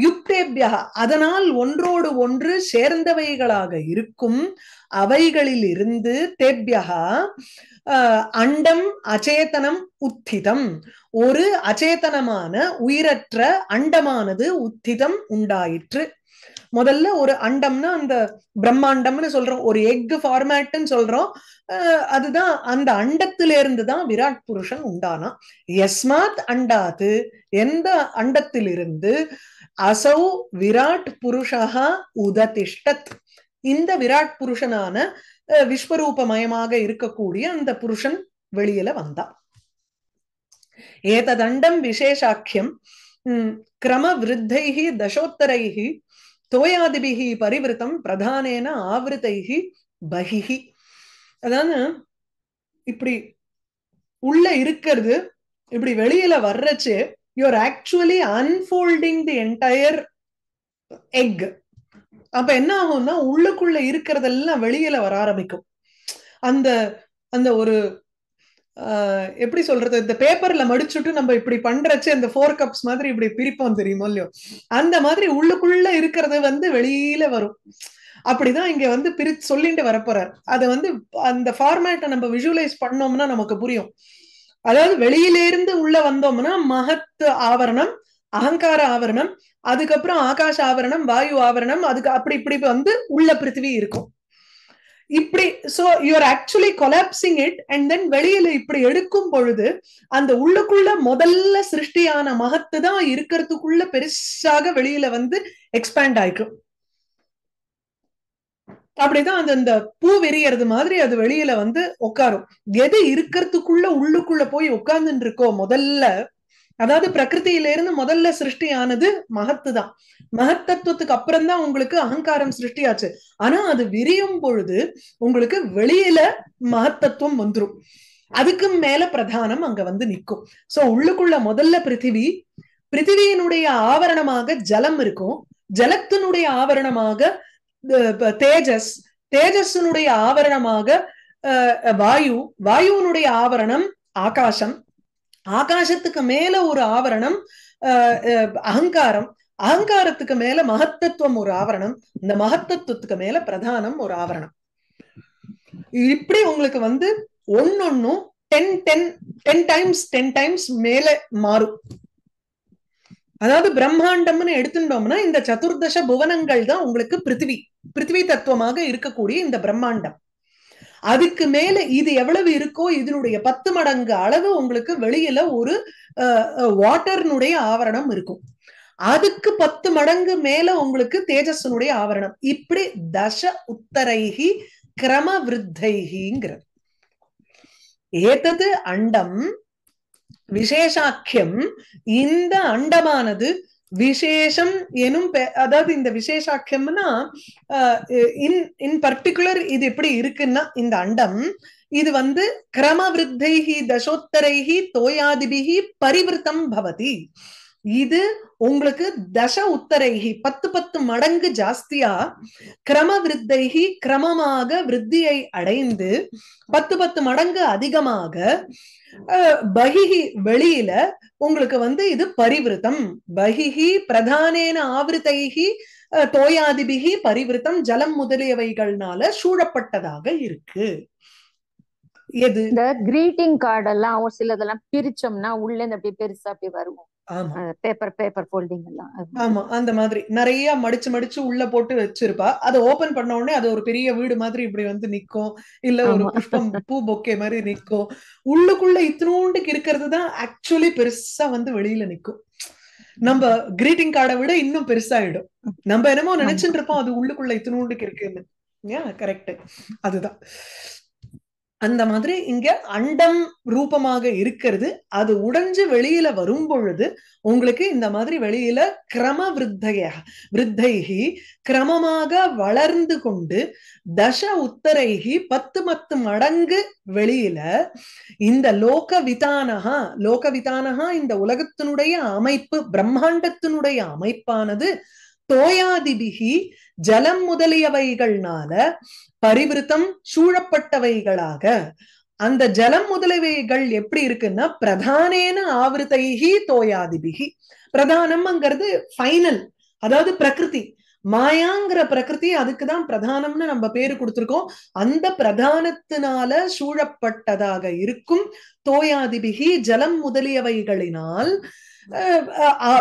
யுக்தேபியா அதனால் ஒன்றோடு ஒன்று சேர்ந்தவைகளாக இருக்கும் அவைகளிலிருந்து தேபியகா அண்டம் அச்சேதனம் உத்திதம் ஒரு அச்சேதனமான உயிரற்ற அண்டமானது உத்திதம் உண்டாயிற்று முதல்ல ஒரு அண்டம்னா அந்த பிரம்மாண்டம்னு சொல்றோம் ஒரு எக் ஃபார்மேட்னு சொல்றோம் அதுதான் அந்த அண்டத்திலிருந்து தான் விராட் புருஷன் உண்டானா எஸ்மாத் அண்டாது எந்த அண்டத்திலிருந்து அசௌ விராட் புருஷா உததிஷ்டத் இந்த விராட் புருஷனான விஸ்வரூபமயமாக இருக்கக்கூடிய அந்த புருஷன் வெளியில வந்தான் ஏததண்டம் விசேஷாக்கியம் விருத்தைகி தசோத்தரைகி தோயாதிபிகி பரிவிருத்தம் பிரதானேன ஆவிருத்தைகி பகிஹி அதாவது இப்படி உள்ள இருக்கிறது இப்படி வெளியில வர்றச்சு you are actually unfolding the entire egg அப்ப என்ன ஆகும்னா உள்ளுக்குள்ள இருக்கிறதெல்லாம் வெளியில வர ஆரம்பிக்கும் அந்த அந்த ஒரு எப்படி சொல்றது இந்த பேப்பர்ல மடிச்சுட்டு நம்ம இப்படி பண்றச்சு அந்த ஃபோர் கப்ஸ் மாதிரி இப்படி பிரிப்போம் தெரியுமோ இல்லையோ அந்த மாதிரி உள்ளுக்குள்ள இருக்கிறது வந்து வெளியில வரும் அப்படிதான் இங்க வந்து பிரி சொல்லிட்டு வரப்போறார் அதை வந்து அந்த ஃபார்மேட்டை நம்ம விஜுவலைஸ் பண்ணோம்னா நமக்கு புரியும் அதாவது வெளியில இருந்து உள்ள வந்தோம்னா மகத்து ஆவரணம் அகங்கார ஆவரணம் அதுக்கப்புறம் ஆகாஷ ஆவரணம் வாயு ஆவரணம் அதுக்கு அப்படி இப்படி வந்து உள்ள பிருத்திவி இருக்கும் இப்படி so you are actually collapsing it and then வெளியில இப்படி எடுக்கும் பொழுது அந்த உள்ளுக்குள்ள முதல்ல சிருஷ்டியான மகத்து தான் இருக்கிறதுக்குள்ள பெருசாக வெளியில வந்து எக்ஸ்பேண்ட் ஆயிக்கும் அப்படிதான் அந்த பூ வெறியறது மாதிரி அது வெளியில வந்து உட்காரும் எது இருக்கிறதுக்குள்ள உள்ளுக்குள்ள போய் உட்கார்ந்துருக்கோ இருக்கோ முதல்ல அதாவது பிரகிருதியிலிருந்து முதல்ல ஆனது மகத்து தான் மகத்தத்துவத்துக்கு அப்புறம் தான் உங்களுக்கு அகங்காரம் சிருஷ்டியாச்சு ஆனா அது விரியும் பொழுது உங்களுக்கு வெளியில மகத்தத்துவம் வந்துடும் அதுக்கு மேல பிரதானம் அங்க வந்து நிற்கும் சோ உள்ளுக்குள்ள முதல்ல பிருத்திவி பிருத்திவியினுடைய ஆவரணமாக ஜலம் இருக்கும் ஜலத்தினுடைய ஆவரணமாக தேஜஸ் தேஜஸினுடைய ஆவரணமாக வாயு வாயுனுடைய ஆவரணம் ஆகாசம் ஆகாசத்துக்கு மேல ஒரு ஆவரணம் அகங்காரம் அகங்காரத்துக்கு மேல மகத்தத்துவம் ஒரு ஆவரணம் இந்த மகத்தத்துவத்துக்கு மேல பிரதானம் ஒரு ஆவரணம் இப்படி உங்களுக்கு வந்து ஒன்னொன்னும் ten ten ten times ten times மேல மாறும் அதாவது பிரம்மாண்டம்னு எடுத்துட்டோம்னா இந்த சதுர்தச புவனங்கள் தான் உங்களுக்கு பிருத்திவி பிருத்திவி தத்துவமாக இருக்கக்கூடிய இந்த பிரம்மாண்டம் அதுக்கு மேல இது எவ்வளவு இருக்கோ இதனுடைய பத்து மடங்கு அளவு உங்களுக்கு வெளியில ஒரு வாட்டர்னுடைய ஆவரணம் இருக்கும் அதுக்கு பத்து மடங்கு மேல உங்களுக்கு தேஜஸ்னுடைய ஆவரணம் இப்படி தச உத்தரைகி கிரம விருத்தைகிங்கிற ஏத்தது அண்டம் விசேஷாக்கியம் இந்த அண்டமானது விசேஷம் எனும் அதாவது இந்த விசேஷாக்கியம்னா இன் இன் பர்டிகுலர் இது எப்படி இருக்குன்னா இந்த அண்டம் இது வந்து கிரமவிருத்தைகி தசோத்தரைகி தோயாதிபிகி பரிவிருத்தம் பவதி இது உங்களுக்கு தச உத்தரைகி பத்து பத்து மடங்கு ஜாஸ்தியா கிரம விருத்தைகி கிரமமாக விருத்தியை அடைந்து பத்து பத்து மடங்கு அதிகமாக பகிஹி வெளியில உங்களுக்கு வந்து இது பரிவிருத்தம் பகிஹி பிரதானேன ஆவிருத்தைகி தோயாதிபிகி பரிவிருத்தம் ஜலம் முதலியவைகள்னால சூழப்பட்டதாக இருக்கு எது இந்த கிரீட்டிங் கார்டு எல்லாம் ஒரு சிலதெல்லாம் பிரிச்சோம்னா உள்ள இருந்து அப்படியே பெருசா அப்படி வருவோம் பேப்பர் பேப்பர் ஃபோல்டிங் எல்லாம் ஆமா அந்த மாதிரி நிறைய மடிச்சு மடிச்சு உள்ள போட்டு வச்சிருப்பா அதை ஓபன் பண்ண உடனே அது ஒரு பெரிய வீடு மாதிரி இப்படி வந்து நிக்கும் இல்ல ஒரு புஷ்பம் பூ பொக்கே மாதிரி நிக்கும் உள்ளுக்குள்ள இத்தினூண்டுக்கு இருக்கிறது தான் ஆக்சுவலி பெருசா வந்து வெளியில நிக்கும் நம்ம கிரீட்டிங் கார்டை விட இன்னும் பெருசாயிடும் நம்ம என்னமோ நினைச்சிட்டு இருப்போம் அது உள்ளுக்குள்ள இத்தினூண்டுக்கு இருக்குன்னு கரெக்ட் அதுதான் அந்த மாதிரி இங்க அண்டம் ரூபமாக இருக்கிறது அது உடைஞ்சு வெளியில வரும் பொழுது உங்களுக்கு இந்த மாதிரி வெளியில கிரம விருத்தைய விருத்தைகி கிரமமாக வளர்ந்து கொண்டு தச உத்தரைகி பத்து பத்து மடங்கு வெளியில இந்த லோக விதானகா லோக விதானகா இந்த உலகத்தினுடைய அமைப்பு பிரம்மாண்டத்தினுடைய அமைப்பானது தோயாதிபிகி ஜலம் முதலியவைகள்னால பரிவிருத்தம் சூழப்பட்டவைகளாக அந்த ஜலம் முதலவைகள் எப்படி இருக்குன்னா பிரதானேன ஆவிருத்தைகி தோயாதிபிகி பிரதானம்ங்கிறது ஃபைனல் அதாவது பிரகிருதி மாயாங்கிற பிரகிருதி அதுக்குதான் பிரதானம்னு நம்ம பேரு கொடுத்திருக்கோம் அந்த பிரதானத்தினால சூழப்பட்டதாக இருக்கும் தோயாதிபிகி ஜலம் முதலியவைகளினால்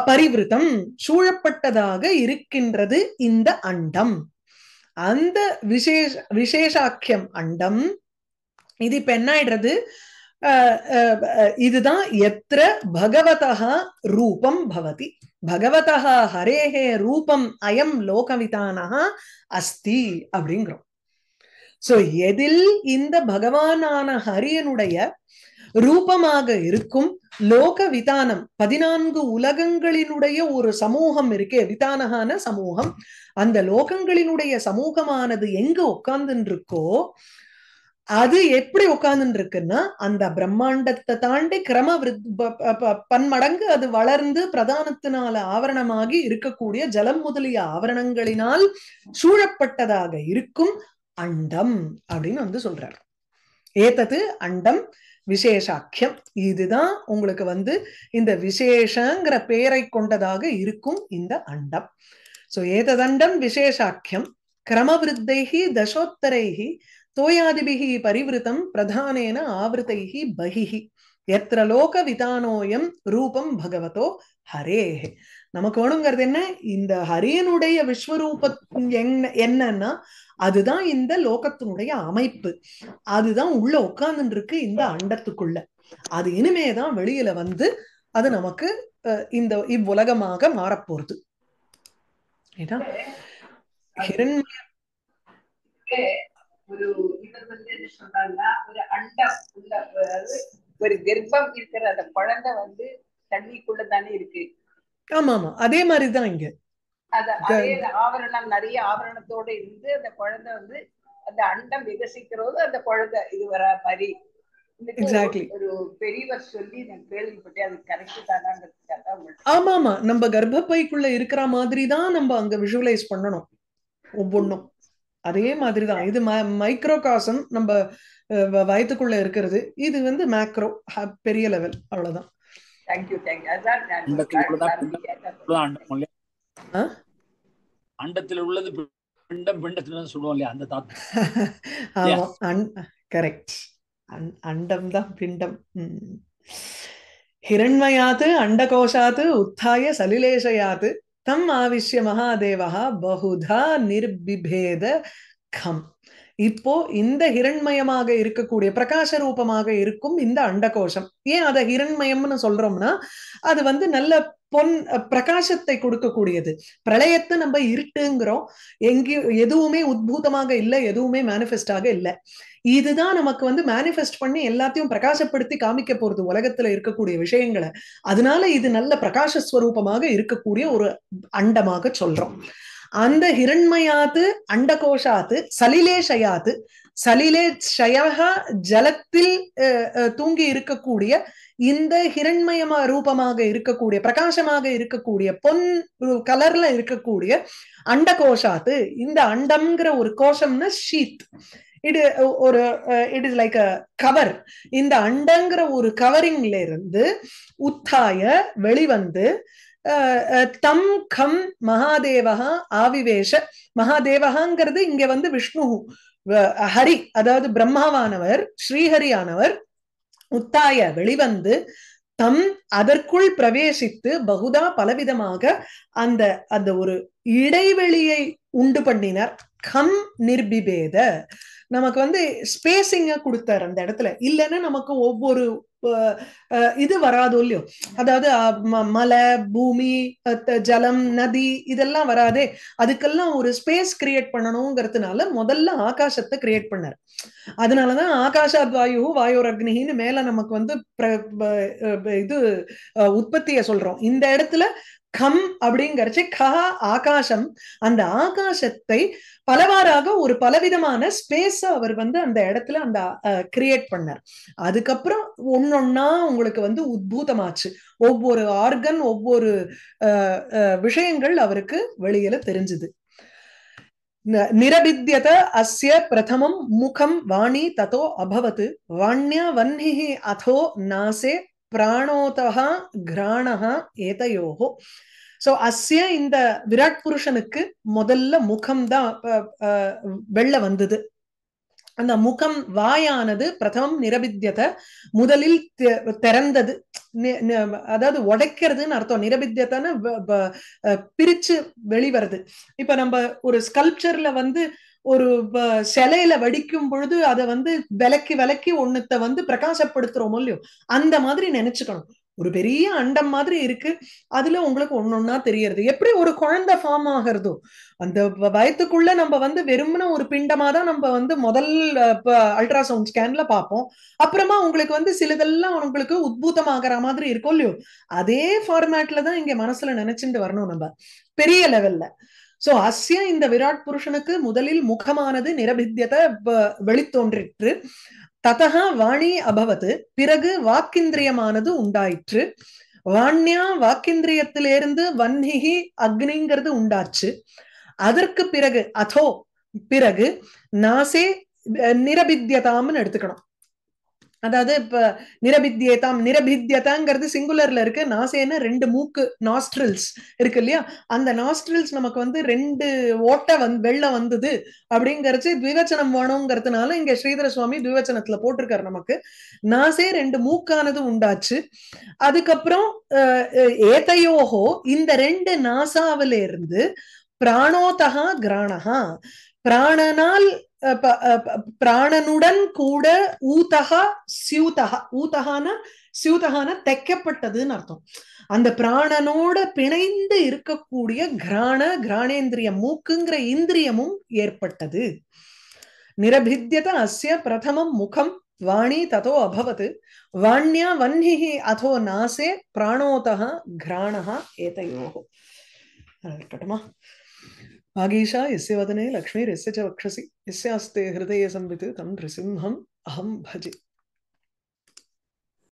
பரிவிருத்தம் சூழப்பட்டதாக இருக்கின்றது இந்த அண்டம் அந்த விசேஷ விசேஷாக்கியம் அண்டம் இது இப்ப என்ன ஆயிடுறது இதுதான் எத்திர பகவதா ரூபம் பவதி பகவதா ஹரேஹே ரூபம் அயம் லோகவிதானா அஸ்தி அப்படிங்கிறோம் சோ எதில் இந்த பகவானான ஹரியனுடைய ரூபமாக இருக்கும் லோக விதானம் பதினான்கு உலகங்களினுடைய ஒரு சமூகம் இருக்கே விதானகான சமூகம் அந்த லோகங்களினுடைய சமூகமானது எங்க உட்கார்ந்து இருக்கோ அது எப்படி உட்கார்ந்து இருக்குன்னா அந்த பிரம்மாண்டத்தை தாண்டி கிரம பன்மடங்கு அது வளர்ந்து பிரதானத்தினால ஆவரணமாகி இருக்கக்கூடிய ஜலம் முதலிய ஆவரணங்களினால் சூழப்பட்டதாக இருக்கும் அண்டம் அப்படின்னு வந்து சொல்றார் ஏத்தது அண்டம் விசேஷாக்கியம் இதுதான் உங்களுக்கு வந்து இந்த விசேஷங்கிற பேரை கொண்டதாக இருக்கும் இந்த அண்டம் சோ ஏததண்டம் விசேஷாக்கியம் கிரமவருத்தைகி தசோத்தரைகி தோயாதிபிகி பரிவிருத்தம் பிரதானேன ஆவிருத்தைகி பகிஹி எத்திர லோக விதானோயம் ரூபம் பகவதோ ஹரேஹே நமக்கு வேணுங்கிறது என்ன இந்த ஹரியனுடைய விஸ்வரூப என்னன்னா அதுதான் இந்த லோகத்தினுடைய அமைப்பு அதுதான் உள்ள உட்கார்ந்துட்டு இருக்கு இந்த அண்டத்துக்குள்ள அது இனிமேதான் வெளியில வந்து அது நமக்கு இந்த இவ்வுலகமாக மாறப்போறது ஒரு ஒரு ஒரு கர்ப்பம் இருக்கிற அந்த குழந்தை வந்து தண்ணிக்குள்ள தானே இருக்கு ஆமா ஆமா அதே மாதிரிதான் இங்க ஆவரணம் நிறைய ஆவரணத்தோட இருந்து அந்த குழந்தை வந்து அந்த அண்டம் விகசிக்கிறது அந்த குழந்தை இது வர மாதிரி ஒரு பெரியவர் சொல்லி ஆமா ஆமா நம்ம இருக்கிற நம்ம அங்க விஷுவலைஸ் அதே இது மைக்ரோ காசம் நம்ம வயத்துக்குள்ள இருக்கிறது இது வந்து மேக்ரோ பெரிய லெவல் அவ்வளவுதான் தேங்க்யூ அண்டத்தில் உள்ளது பிண்டம் பிண்டத்துல சொல்லுவோம் இல்லையா அந்த தாத்தா கரெக்ட் அண்டம் தான் பிண்டம் ஹிரண்மயாது அண்டகோஷாத்து உத்தாய சலிலேஷயாது தம் ஆவிஷ்ய மகாதேவா பகுதா நிர்பிபேத கம் இப்போ இந்த ஹிரண்மயமாக இருக்கக்கூடிய பிரகாச ரூபமாக இருக்கும் இந்த அண்டகோஷம் ஏன் அதை ஹிரண்மயம்னு சொல்றோம்னா அது வந்து நல்ல பொன் பிரகாசத்தை கொடுக்கக்கூடியது பிரளயத்தை நம்ம இருட்டுங்கிறோம் எங்கே எதுவுமே உத்பூதமாக இல்லை எதுவுமே மேனிஃபெஸ்டாக இல்லை இதுதான் நமக்கு வந்து மேனிஃபெஸ்ட் பண்ணி எல்லாத்தையும் பிரகாசப்படுத்தி காமிக்க போறது உலகத்துல இருக்கக்கூடிய விஷயங்களை அதனால இது நல்ல பிரகாசஸ்வரூபமாக இருக்கக்கூடிய ஒரு அண்டமாக சொல்றோம் அந்த ஹிரண்மயாது அண்டகோஷாத்து சலிலேஷயாது சலிலேஷயாக ஜலத்தில் தூங்கி இருக்கக்கூடிய இந்த ஹிரண்மயமா ரூபமாக இருக்கக்கூடிய பிரகாசமாக இருக்கக்கூடிய பொன் கலர்ல இருக்கக்கூடிய அண்டகோஷாத்து இந்த அண்டம்ங்கிற ஒரு கோஷம்னா ஷீத் இது ஒரு it is like a cover இந்த அண்டங்கிற ஒரு கவரிங்ல இருந்து உத்தாய வெளிவந்து தம் கம் மகாதேவகா ஆவிவேஷ மகாதேவகாங்கிறது இங்க வந்து விஷ்ணு ஹரி அதாவது பிரம்மாவானவர் ஸ்ரீஹரியானவர் உத்தாய வெளிவந்து தம் அதற்குள் பிரவேசித்து பகுதா பலவிதமாக அந்த அந்த ஒரு இடைவெளியை உண்டு பண்ணினார் கம் நிர்பிபேத நமக்கு வந்து ஸ்பேசிங்க கொடுத்தார் அந்த இடத்துல இல்லைன்னா நமக்கு ஒவ்வொரு இது வராதோ இல்லையோ அதாவது மலை பூமி ஜலம் நதி இதெல்லாம் வராதே அதுக்கெல்லாம் ஒரு ஸ்பேஸ் கிரியேட் பண்ணணுங்கிறதுனால முதல்ல ஆகாசத்தை கிரியேட் பண்ணார் அதனாலதான் ஆகாஷாத் வாயு வாயோர் அக்னின்னு மேல நமக்கு வந்து இது உற்பத்திய சொல்றோம் இந்த இடத்துல கம் அப்படிங்கறச்சு க ஆகாசம் அந்த ஆகாசத்தை பலவாறாக ஒரு பலவிதமான ஸ்பேஸ அவர் வந்து அந்த இடத்துல அந்த கிரியேட் பண்ணார் அதுக்கப்புறம் ஒன்னொன்னா உங்களுக்கு வந்து உத்பூதமாச்சு ஒவ்வொரு ஆர்கன் ஒவ்வொரு விஷயங்கள் அவருக்கு வெளியில தெரிஞ்சுது நிரபித்தியத அஸ்ய பிரதமம் முகம் வாணி ததோ அபவத் வாண்யா வன்னிஹி அதோ நாசே பிராணோதா கிராணகா ஏதையோ சோ அஸ்ய இந்த விராட் புருஷனுக்கு முதல்ல முகம்தான் வெள்ள வந்தது அந்த முகம் வாயானது பிரதமம் நிரபித்தியத முதலில் திறந்தது அதாவது உடைக்கிறதுன்னு அர்த்தம் நிரபித்தியத்தான பிரிச்சு வெளிவருது இப்ப நம்ம ஒரு ஸ்கல்ப்சர்ல வந்து ஒரு சிலையில வடிக்கும் பொழுது அதை வந்து விலக்கி விலக்கி ஒண்ணுத்த வந்து பிரகாசப்படுத்துறோமோ இல்லையோ அந்த மாதிரி நினைச்சுக்கணும் ஒரு பெரிய அண்டம் மாதிரி இருக்கு அதுல உங்களுக்கு ஒன்னொன்னா தெரியறது எப்படி ஒரு குழந்தை ஃபார்ம் ஆகிறதோ அந்த வயத்துக்குள்ள நம்ம வந்து வெறும்னா ஒரு பிண்டமா தான் நம்ம வந்து முதல் அல்ட்ராசவுண்ட் ஸ்கேன்ல பார்ப்போம் அப்புறமா உங்களுக்கு வந்து சிலதெல்லாம் உங்களுக்கு உத்பூதம் ஆகிற மாதிரி இருக்கும் இல்லையோ அதே ஃபார்மேட்ல தான் இங்க மனசுல நினைச்சுட்டு வரணும் நம்ம பெரிய லெவல்ல சோ அஸ்ய இந்த விராட் புருஷனுக்கு முதலில் முகமானது நிரபித்தியத வெளித்தோன்றிற்று ததா வாணி அபவத்து பிறகு வாக்கிந்திரியமானது உண்டாயிற்று வாண்யா வாக்கிந்திரியத்திலிருந்து வன்னிகி அக்னிங்கிறது உண்டாச்சு அதற்கு பிறகு அதோ பிறகு நாசே நிரபித்தியதாம்னு எடுத்துக்கணும் அதாவது இப்ப நிரபித்தியதாம் நிரபித்தியதாங்கிறது சிங்குலர்ல இருக்கு நாசேன ரெண்டு மூக்கு நாஸ்ட்ரில்ஸ் இருக்கு இல்லையா அந்த நாஸ்ட்ரில்ஸ் நமக்கு வந்து ரெண்டு ஓட்ட வந்து வெள்ளம் வந்தது அப்படிங்கறது துவிவச்சனம் வேணுங்கிறதுனால இங்க ஸ்ரீதர சுவாமி திவிவச்சனத்துல போட்டிருக்காரு நமக்கு நாசே ரெண்டு மூக்கானது உண்டாச்சு அதுக்கப்புறம் ஏதையோகோ இந்த ரெண்டு நாசாவில இருந்து பிராணோதகா கிராணகா பிராணனால் பிராணனுடன் கூட ஊதகா சியூதகா ஊதகான சியூதகான தைக்கப்பட்டதுன்னு அர்த்தம் அந்த பிராணனோட பிணைந்து இருக்கக்கூடிய கிராண கிராணேந்திரிய மூக்குங்கிற இந்திரியமும் ஏற்பட்டது நிரபித்தியத அஸ்ய பிரதமம் முகம் வாணி ததோ அபவத் வாண்யா வன்னிஹி அதோ நாசே பிராணோதா கிராணா ஏதையோ இருக்கட்டுமா ஆகீஷா எஸ்ய வதனே லக்ஷ்மீர் எஸ்ய ச வக்ஷசி எஸ்யாஸ்தே ஹிருதய சம்வித் தம் நிருசிம்ஹம் அஹம் பஜே